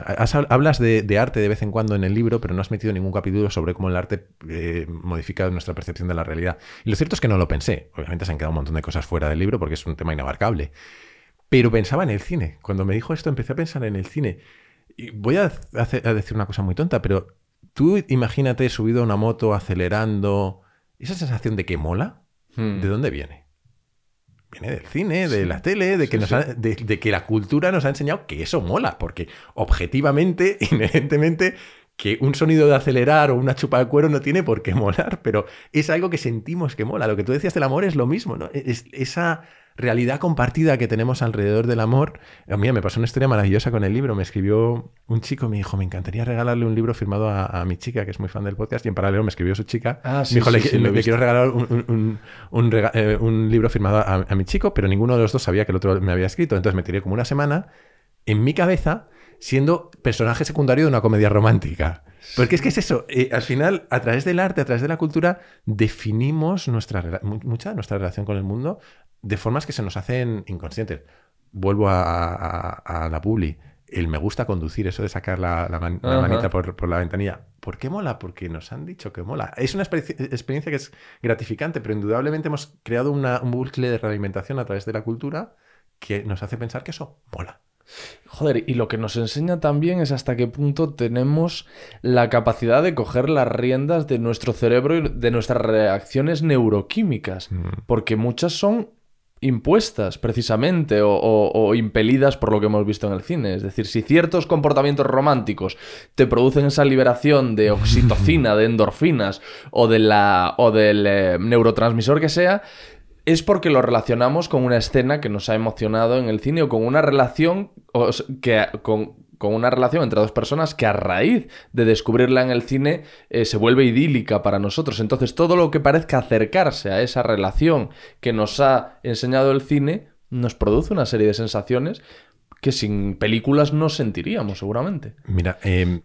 hablas de, arte de vez en cuando en el libro, pero no has metido ningún capítulo sobre cómo el arte eh, modifica nuestra percepción de la realidad. Y lo cierto es que no lo pensé. Obviamente se han quedado un montón de cosas fuera del libro porque es un tema inabarcable. Pero pensaba en el cine. Cuando me dijo esto, empecé a pensar en el cine. Y voy a decir una cosa muy tonta, pero Tú imagínate subido a una moto acelerando. Esa sensación de que mola, hmm. ¿de dónde viene? Viene del cine, de la tele, de que, que la cultura nos ha enseñado que eso mola, porque objetivamente, inherentemente, que un sonido de acelerar o una chupa de cuero no tiene por qué molar, pero es algo que sentimos que mola. Lo que tú decías del amor es lo mismo, ¿no? Es, esa realidad compartida que tenemos alrededor del amor. Eh, mira, me pasó una historia maravillosa con el libro. Me escribió un chico, me dijo, me encantaría regalarle un libro firmado a, mi chica, que es muy fan del podcast, y en paralelo me escribió su chica. Ah, me dijo, le, quiero regalar eh, un, libro firmado a, a mi chico, pero ninguno de los dos sabía que el otro me había escrito. Entonces me tiré como una semana en mi cabeza siendo personaje secundario de una comedia romántica. Porque es que es eso, eh, al final, a través del arte, a través de la cultura, definimos nuestra, mucha nuestra relación con el mundo de formas que se nos hacen inconscientes. Vuelvo a, la publi, el me gusta conducir, eso de sacar la, manita por, la ventanilla. ¿Por qué mola? Porque nos han dicho que mola. Es una experiencia que es gratificante, pero indudablemente hemos creado una, un bucle de realimentación a través de la cultura que nos hace pensar que eso mola. Joder, y lo que nos enseña también es hasta qué punto tenemos la capacidad de coger las riendas de nuestro cerebro y de nuestras reacciones neuroquímicas, mm. porque muchas son impuestas precisamente o, impelidas por lo que hemos visto en el cine. Es decir, si ciertos comportamientos románticos te producen esa liberación de oxitocina, de endorfinas o, de la, o del eh, neurotransmisor que sea, es porque lo relacionamos con una escena que nos ha emocionado en el cine o con una relación que con, una relación entre dos personas que a raíz de descubrirla en el cine eh, se vuelve idílica para nosotros. Entonces todo lo que parezca acercarse a esa relación que nos ha enseñado el cine nos produce una serie de sensaciones que sin películas no sentiríamos seguramente. Mira, eh,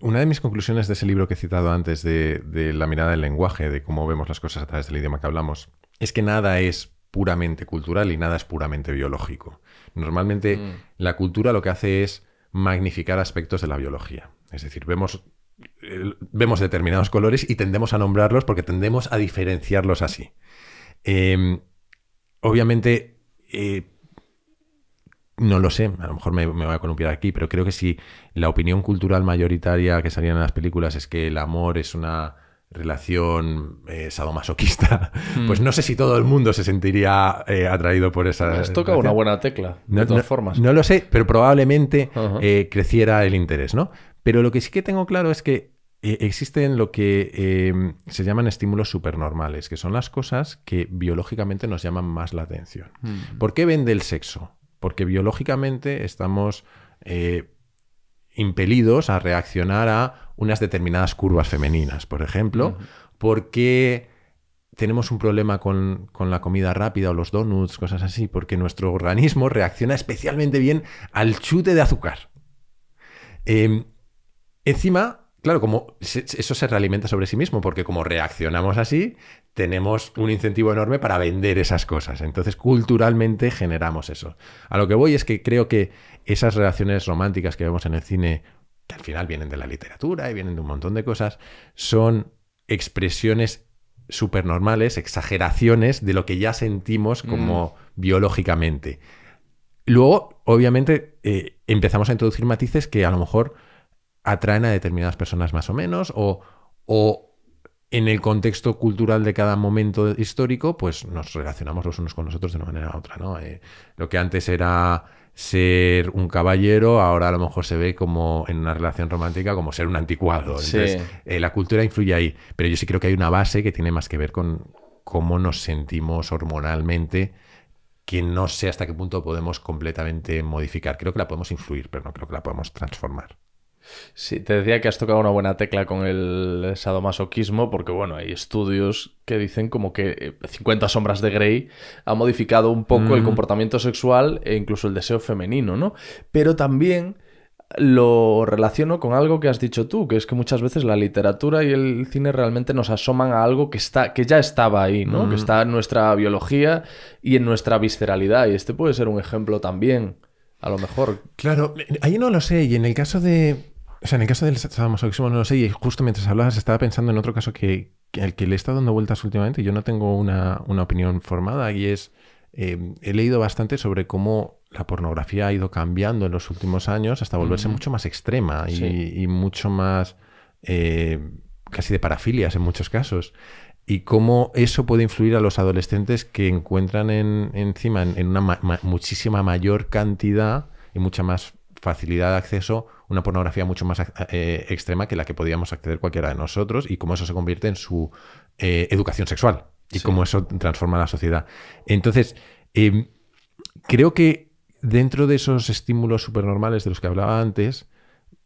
una de mis conclusiones de ese libro que he citado antes, de, la mirada del lenguaje, de cómo vemos las cosas a través del idioma que hablamos, es que nada es puramente cultural y nada es puramente biológico. Normalmente mm. la cultura lo que hace es magnificar aspectos de la biología. Es decir, vemos, vemos determinados colores y tendemos a nombrarlos porque tendemos a diferenciarlos así. Em, obviamente, eh, no lo sé, a lo mejor me, voy a columpiar aquí, pero creo que si la opinión cultural mayoritaria que salían en las películas es que el amor es una relación eh, sadomasoquista, pues mm. no sé si todo el mundo se sentiría eh, atraído por esa. Les toca una buena tecla, de todas formas. No lo sé, pero probablemente eh, creciera el interés, ¿no? Pero lo que sí que tengo claro es que existen lo que em, se llaman estímulos supernormales, que son las cosas que biológicamente nos llaman más la atención. Mm. ¿Por qué vende el sexo? porque biológicamente estamos eh, impelidos a reaccionar a unas determinadas curvas femeninas, por ejemplo, porque tenemos un problema con, la comida rápida o los donuts, cosas así, porque nuestro organismo reacciona especialmente bien al chute de azúcar. Em, encima, Claro, como eso se realimenta sobre sí mismo, porque como reaccionamos así, tenemos un incentivo enorme para vender esas cosas. Entonces, culturalmente generamos eso. A lo que voy es que creo que esas relaciones románticas que vemos en el cine, que al final vienen de la literatura y vienen de un montón de cosas, son expresiones supernormales, exageraciones de lo que ya sentimos como mm. biológicamente. Luego, obviamente, eh, empezamos a introducir matices que a lo mejor atraen a determinadas personas más o menos, o, en el contexto cultural de cada momento histórico, pues nos relacionamos los unos con los otros de una manera u otra, eh, lo que antes era ser un caballero, ahora a lo mejor se ve como en una relación romántica como ser un anticuado. Eh, la cultura influye ahí. Pero yo sí creo que hay una base que tiene más que ver con cómo nos sentimos hormonalmente, que no sé hasta qué punto podemos completamente modificar. Creo que la podemos influir, pero no creo que la podemos transformar. Sí, te decía que has tocado una buena tecla con el sadomasoquismo, porque bueno, hay estudios que dicen como que 50 eh, sombras de Grey ha modificado un poco el mm. comportamiento sexual e incluso el deseo femenino, ¿no? Pero también lo relaciono con algo que has dicho tú, que es que muchas veces la literatura y el cine realmente nos asoman a algo que, está, que ya estaba ahí, ¿no? Que mm. está en nuestra biología y en nuestra visceralidad. Y este puede ser un ejemplo también, a lo mejor. Claro, ahí no lo sé. Y en el caso de, o sea, en el caso del sadomasoquismo no lo sé, y justo mientras hablabas estaba pensando en otro caso que, el que le he estado dando vueltas últimamente, yo no tengo una, una opinión formada, y es, em, he leído bastante sobre cómo la pornografía ha ido cambiando en los últimos años hasta volverse mucho más extrema y, mucho más eh, casi de parafilias en muchos casos y cómo eso puede influir a los adolescentes que encuentran en, encima en, una muchísima mayor cantidad y mucha más facilidad de acceso una pornografía mucho más eh, extrema que la que podíamos acceder cualquiera de nosotros y cómo eso se convierte en su eh, educación sexual y cómo eso transforma la sociedad. Entonces, em, creo que dentro de esos estímulos supernormales de los que hablaba antes,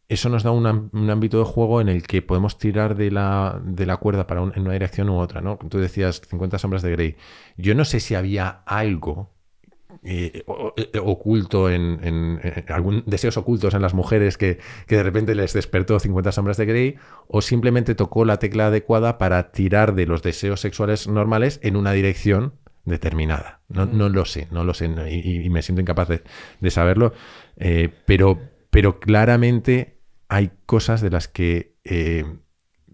eso nos da un, ámbito de juego en el que podemos tirar de la, cuerda para en una dirección u otra, ¿no? Tú decías 50 sombras de Grey. Yo no sé si había algo eh, eh, oculto en, en, eh, algún deseos ocultos en las mujeres que, de repente les despertó 50 sombras de Grey o simplemente tocó la tecla adecuada para tirar de los deseos sexuales normales en una dirección determinada. No, mm. lo sé, no lo sé y, me siento incapaz de, saberlo, pero, pero claramente hay cosas de las que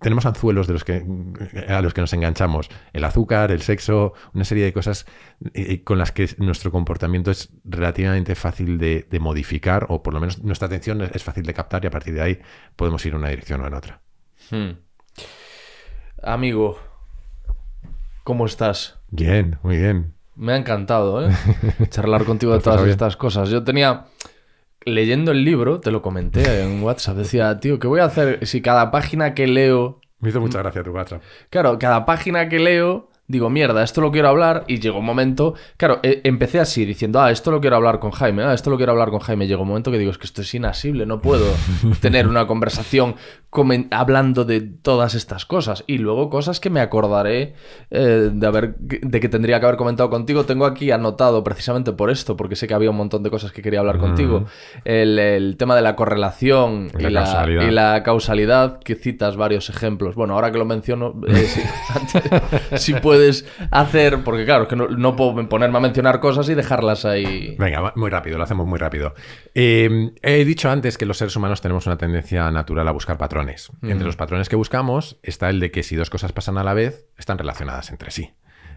tenemos anzuelos de los que, eh, a los que nos enganchamos. El azúcar, el sexo, una serie de cosas eh, eh, con las que nuestro comportamiento es relativamente fácil de, modificar, o por lo menos nuestra atención es, fácil de captar y a partir de ahí podemos ir en una dirección o en otra. Hmm. Amigo, ¿cómo estás? Bien, muy bien. Me ha encantado charlar contigo de todas estas cosas. Yo tenía leyendo el libro, te lo comenté en WhatsApp, decía, tío, ¿qué voy a hacer si cada página que leo... Me hizo mucha gracia tu WhatsApp. Claro, cada página que leo digo, mierda, esto lo quiero hablar y llegó un momento, claro, e, empecé así diciendo, ah, esto lo quiero hablar con Jaime, ah, esto lo quiero hablar con Jaime, llegó un momento que digo, es que esto es inasible, no puedo tener una conversación hablando de todas estas cosas y luego cosas que me acordaré eh, de haber de que tendría que haber comentado contigo, tengo aquí anotado precisamente por esto, porque sé que había un montón de cosas que quería hablar contigo, mm. el, tema de la correlación y, la, causalidad que citas varios ejemplos. Bueno, ahora que lo menciono, eh, si puedo puedes hacer, porque claro, es que no, puedo ponerme a mencionar cosas y dejarlas ahí. Venga, muy rápido, lo hacemos muy rápido. Eh, he dicho antes que los seres humanos tenemos una tendencia natural a buscar patrones. Mm. Entre los patrones que buscamos está el de que si dos cosas pasan a la vez, están relacionadas entre sí.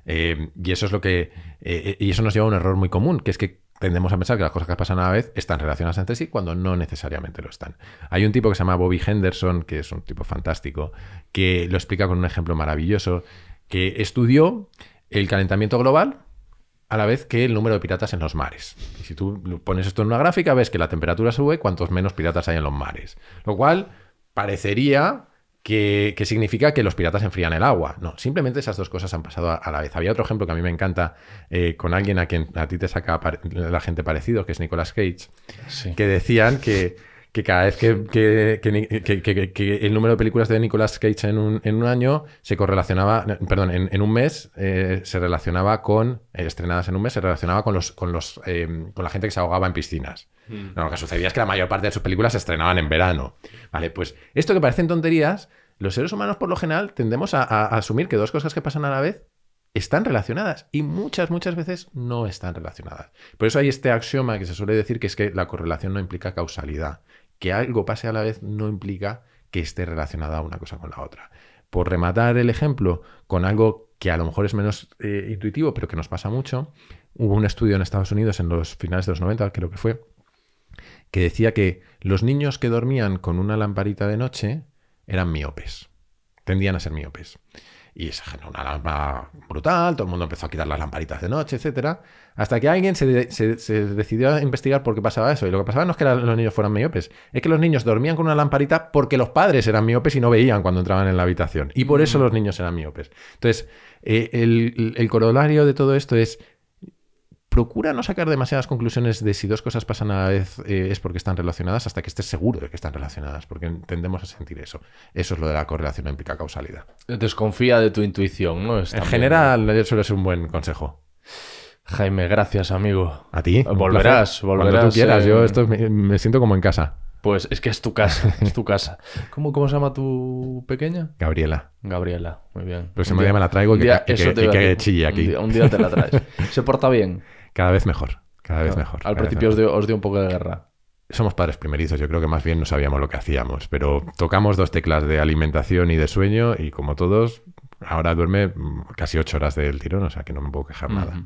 Eh, y eso es lo que. Eh, y eso nos lleva a un error muy común, que es que tendemos a pensar que las cosas que pasan a la vez están relacionadas entre sí cuando no necesariamente lo están. Hay un tipo que se llama Bobby Henderson, que es un tipo fantástico, que lo explica con un ejemplo maravilloso que estudió el calentamiento global a la vez que el número de piratas en los mares. Y si tú pones esto en una gráfica, ves que la temperatura sube cuantos menos piratas hay en los mares. Lo cual parecería que, significa que los piratas enfrían el agua. No, simplemente esas dos cosas han pasado a, la vez. Había otro ejemplo que a mí me encanta eh, con alguien a quien a ti te saca la gente parecido, que es Nicolas Cage, que decían que que cada vez que, el número de películas de Nicolas Cage en un, año se correlacionaba, perdón, en, un mes eh, se relacionaba con, eh, estrenadas en un mes, se relacionaba con, los, con, eh, con la gente que se ahogaba en piscinas. Mm. lo que sucedía es que la mayor parte de sus películas se estrenaban en verano. Vale, pues esto que parecen tonterías, los seres humanos por lo general tendemos a asumir que dos cosas que pasan a la vez están relacionadas y muchas, muchas veces no están relacionadas. Por eso hay este axioma que se suele decir que es que la correlación no implica causalidad que algo pase a la vez no implica que esté relacionada una cosa con la otra. Por rematar el ejemplo con algo que a lo mejor es menos eh, intuitivo, pero que nos pasa mucho, hubo un estudio en Estados Unidos en los finales de los 90, creo que fue, que decía que los niños que dormían con una lamparita de noche eran miopes, tendían a ser miopes. Y se generó una alarma brutal, todo el mundo empezó a quitar las lamparitas de noche, etcétera, hasta que alguien se, decidió a investigar por qué pasaba eso. Y lo que pasaba no es que los niños fueran miopes, es que los niños dormían con una lamparita porque los padres eran miopes y no veían cuando entraban en la habitación. Y por eso mm. los niños eran miopes. Entonces, eh, el corolario de todo esto es procura no sacar demasiadas conclusiones de si dos cosas pasan a la vez eh, es porque están relacionadas hasta que estés seguro de que están relacionadas, porque tendemos a sentir eso. Eso es lo de la correlación implica causalidad. Desconfía de tu intuición, ¿no? en general, eso eh, suele ser un buen consejo. Jaime, gracias, amigo. A ti. Volverás, volverás. Cuando tú quieras, yo eh. esto me, siento como en casa. Pues es que es tu casa, es tu casa. ¿Cómo, cómo se llama tu pequeña? Gabriela. Gabriela, muy bien. Pero si me la traigo y que, te chille aquí. un día te la traes. ¿Se porta bien? Cada vez mejor, cada vez mejor. Al principio os dio, un poco de guerra somos padres primerizos, yo creo que más bien no sabíamos lo que hacíamos, pero tocamos dos teclas de alimentación y de sueño y como todos, ahora duerme casi ocho horas del tirón, o sea que no me puedo quejar nada.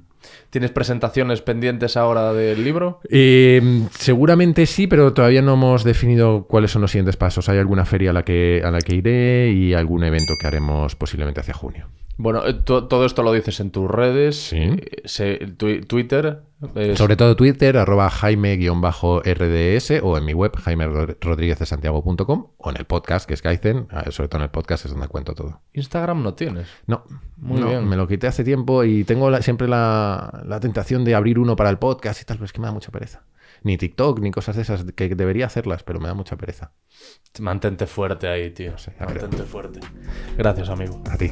¿Tienes presentaciones pendientes ahora del libro? Em, seguramente sí, pero todavía no hemos definido cuáles son los siguientes pasos. Hay alguna feria a la que, a la que iré y algún evento que haremos posiblemente hacia junio. Bueno, eh, todo esto lo dices en tus redes, ¿Sí? Eh, Twitter. Sobre todo Twitter, arroba jaime-rds o en mi web, santiago.com o en el podcast, que es Kaizen. Ah, sobre todo en el podcast es donde cuento todo. ¿Instagram no tienes? No, Muy bien. me lo quité hace tiempo y tengo siempre la, tentación de abrir uno para el podcast y tal, pero es que me da mucha pereza. Ni TikTok, ni cosas de esas, que debería hacerlas, pero me da mucha pereza. Mantente fuerte ahí, tío. Mantente fuerte. Gracias, amigo. A ti.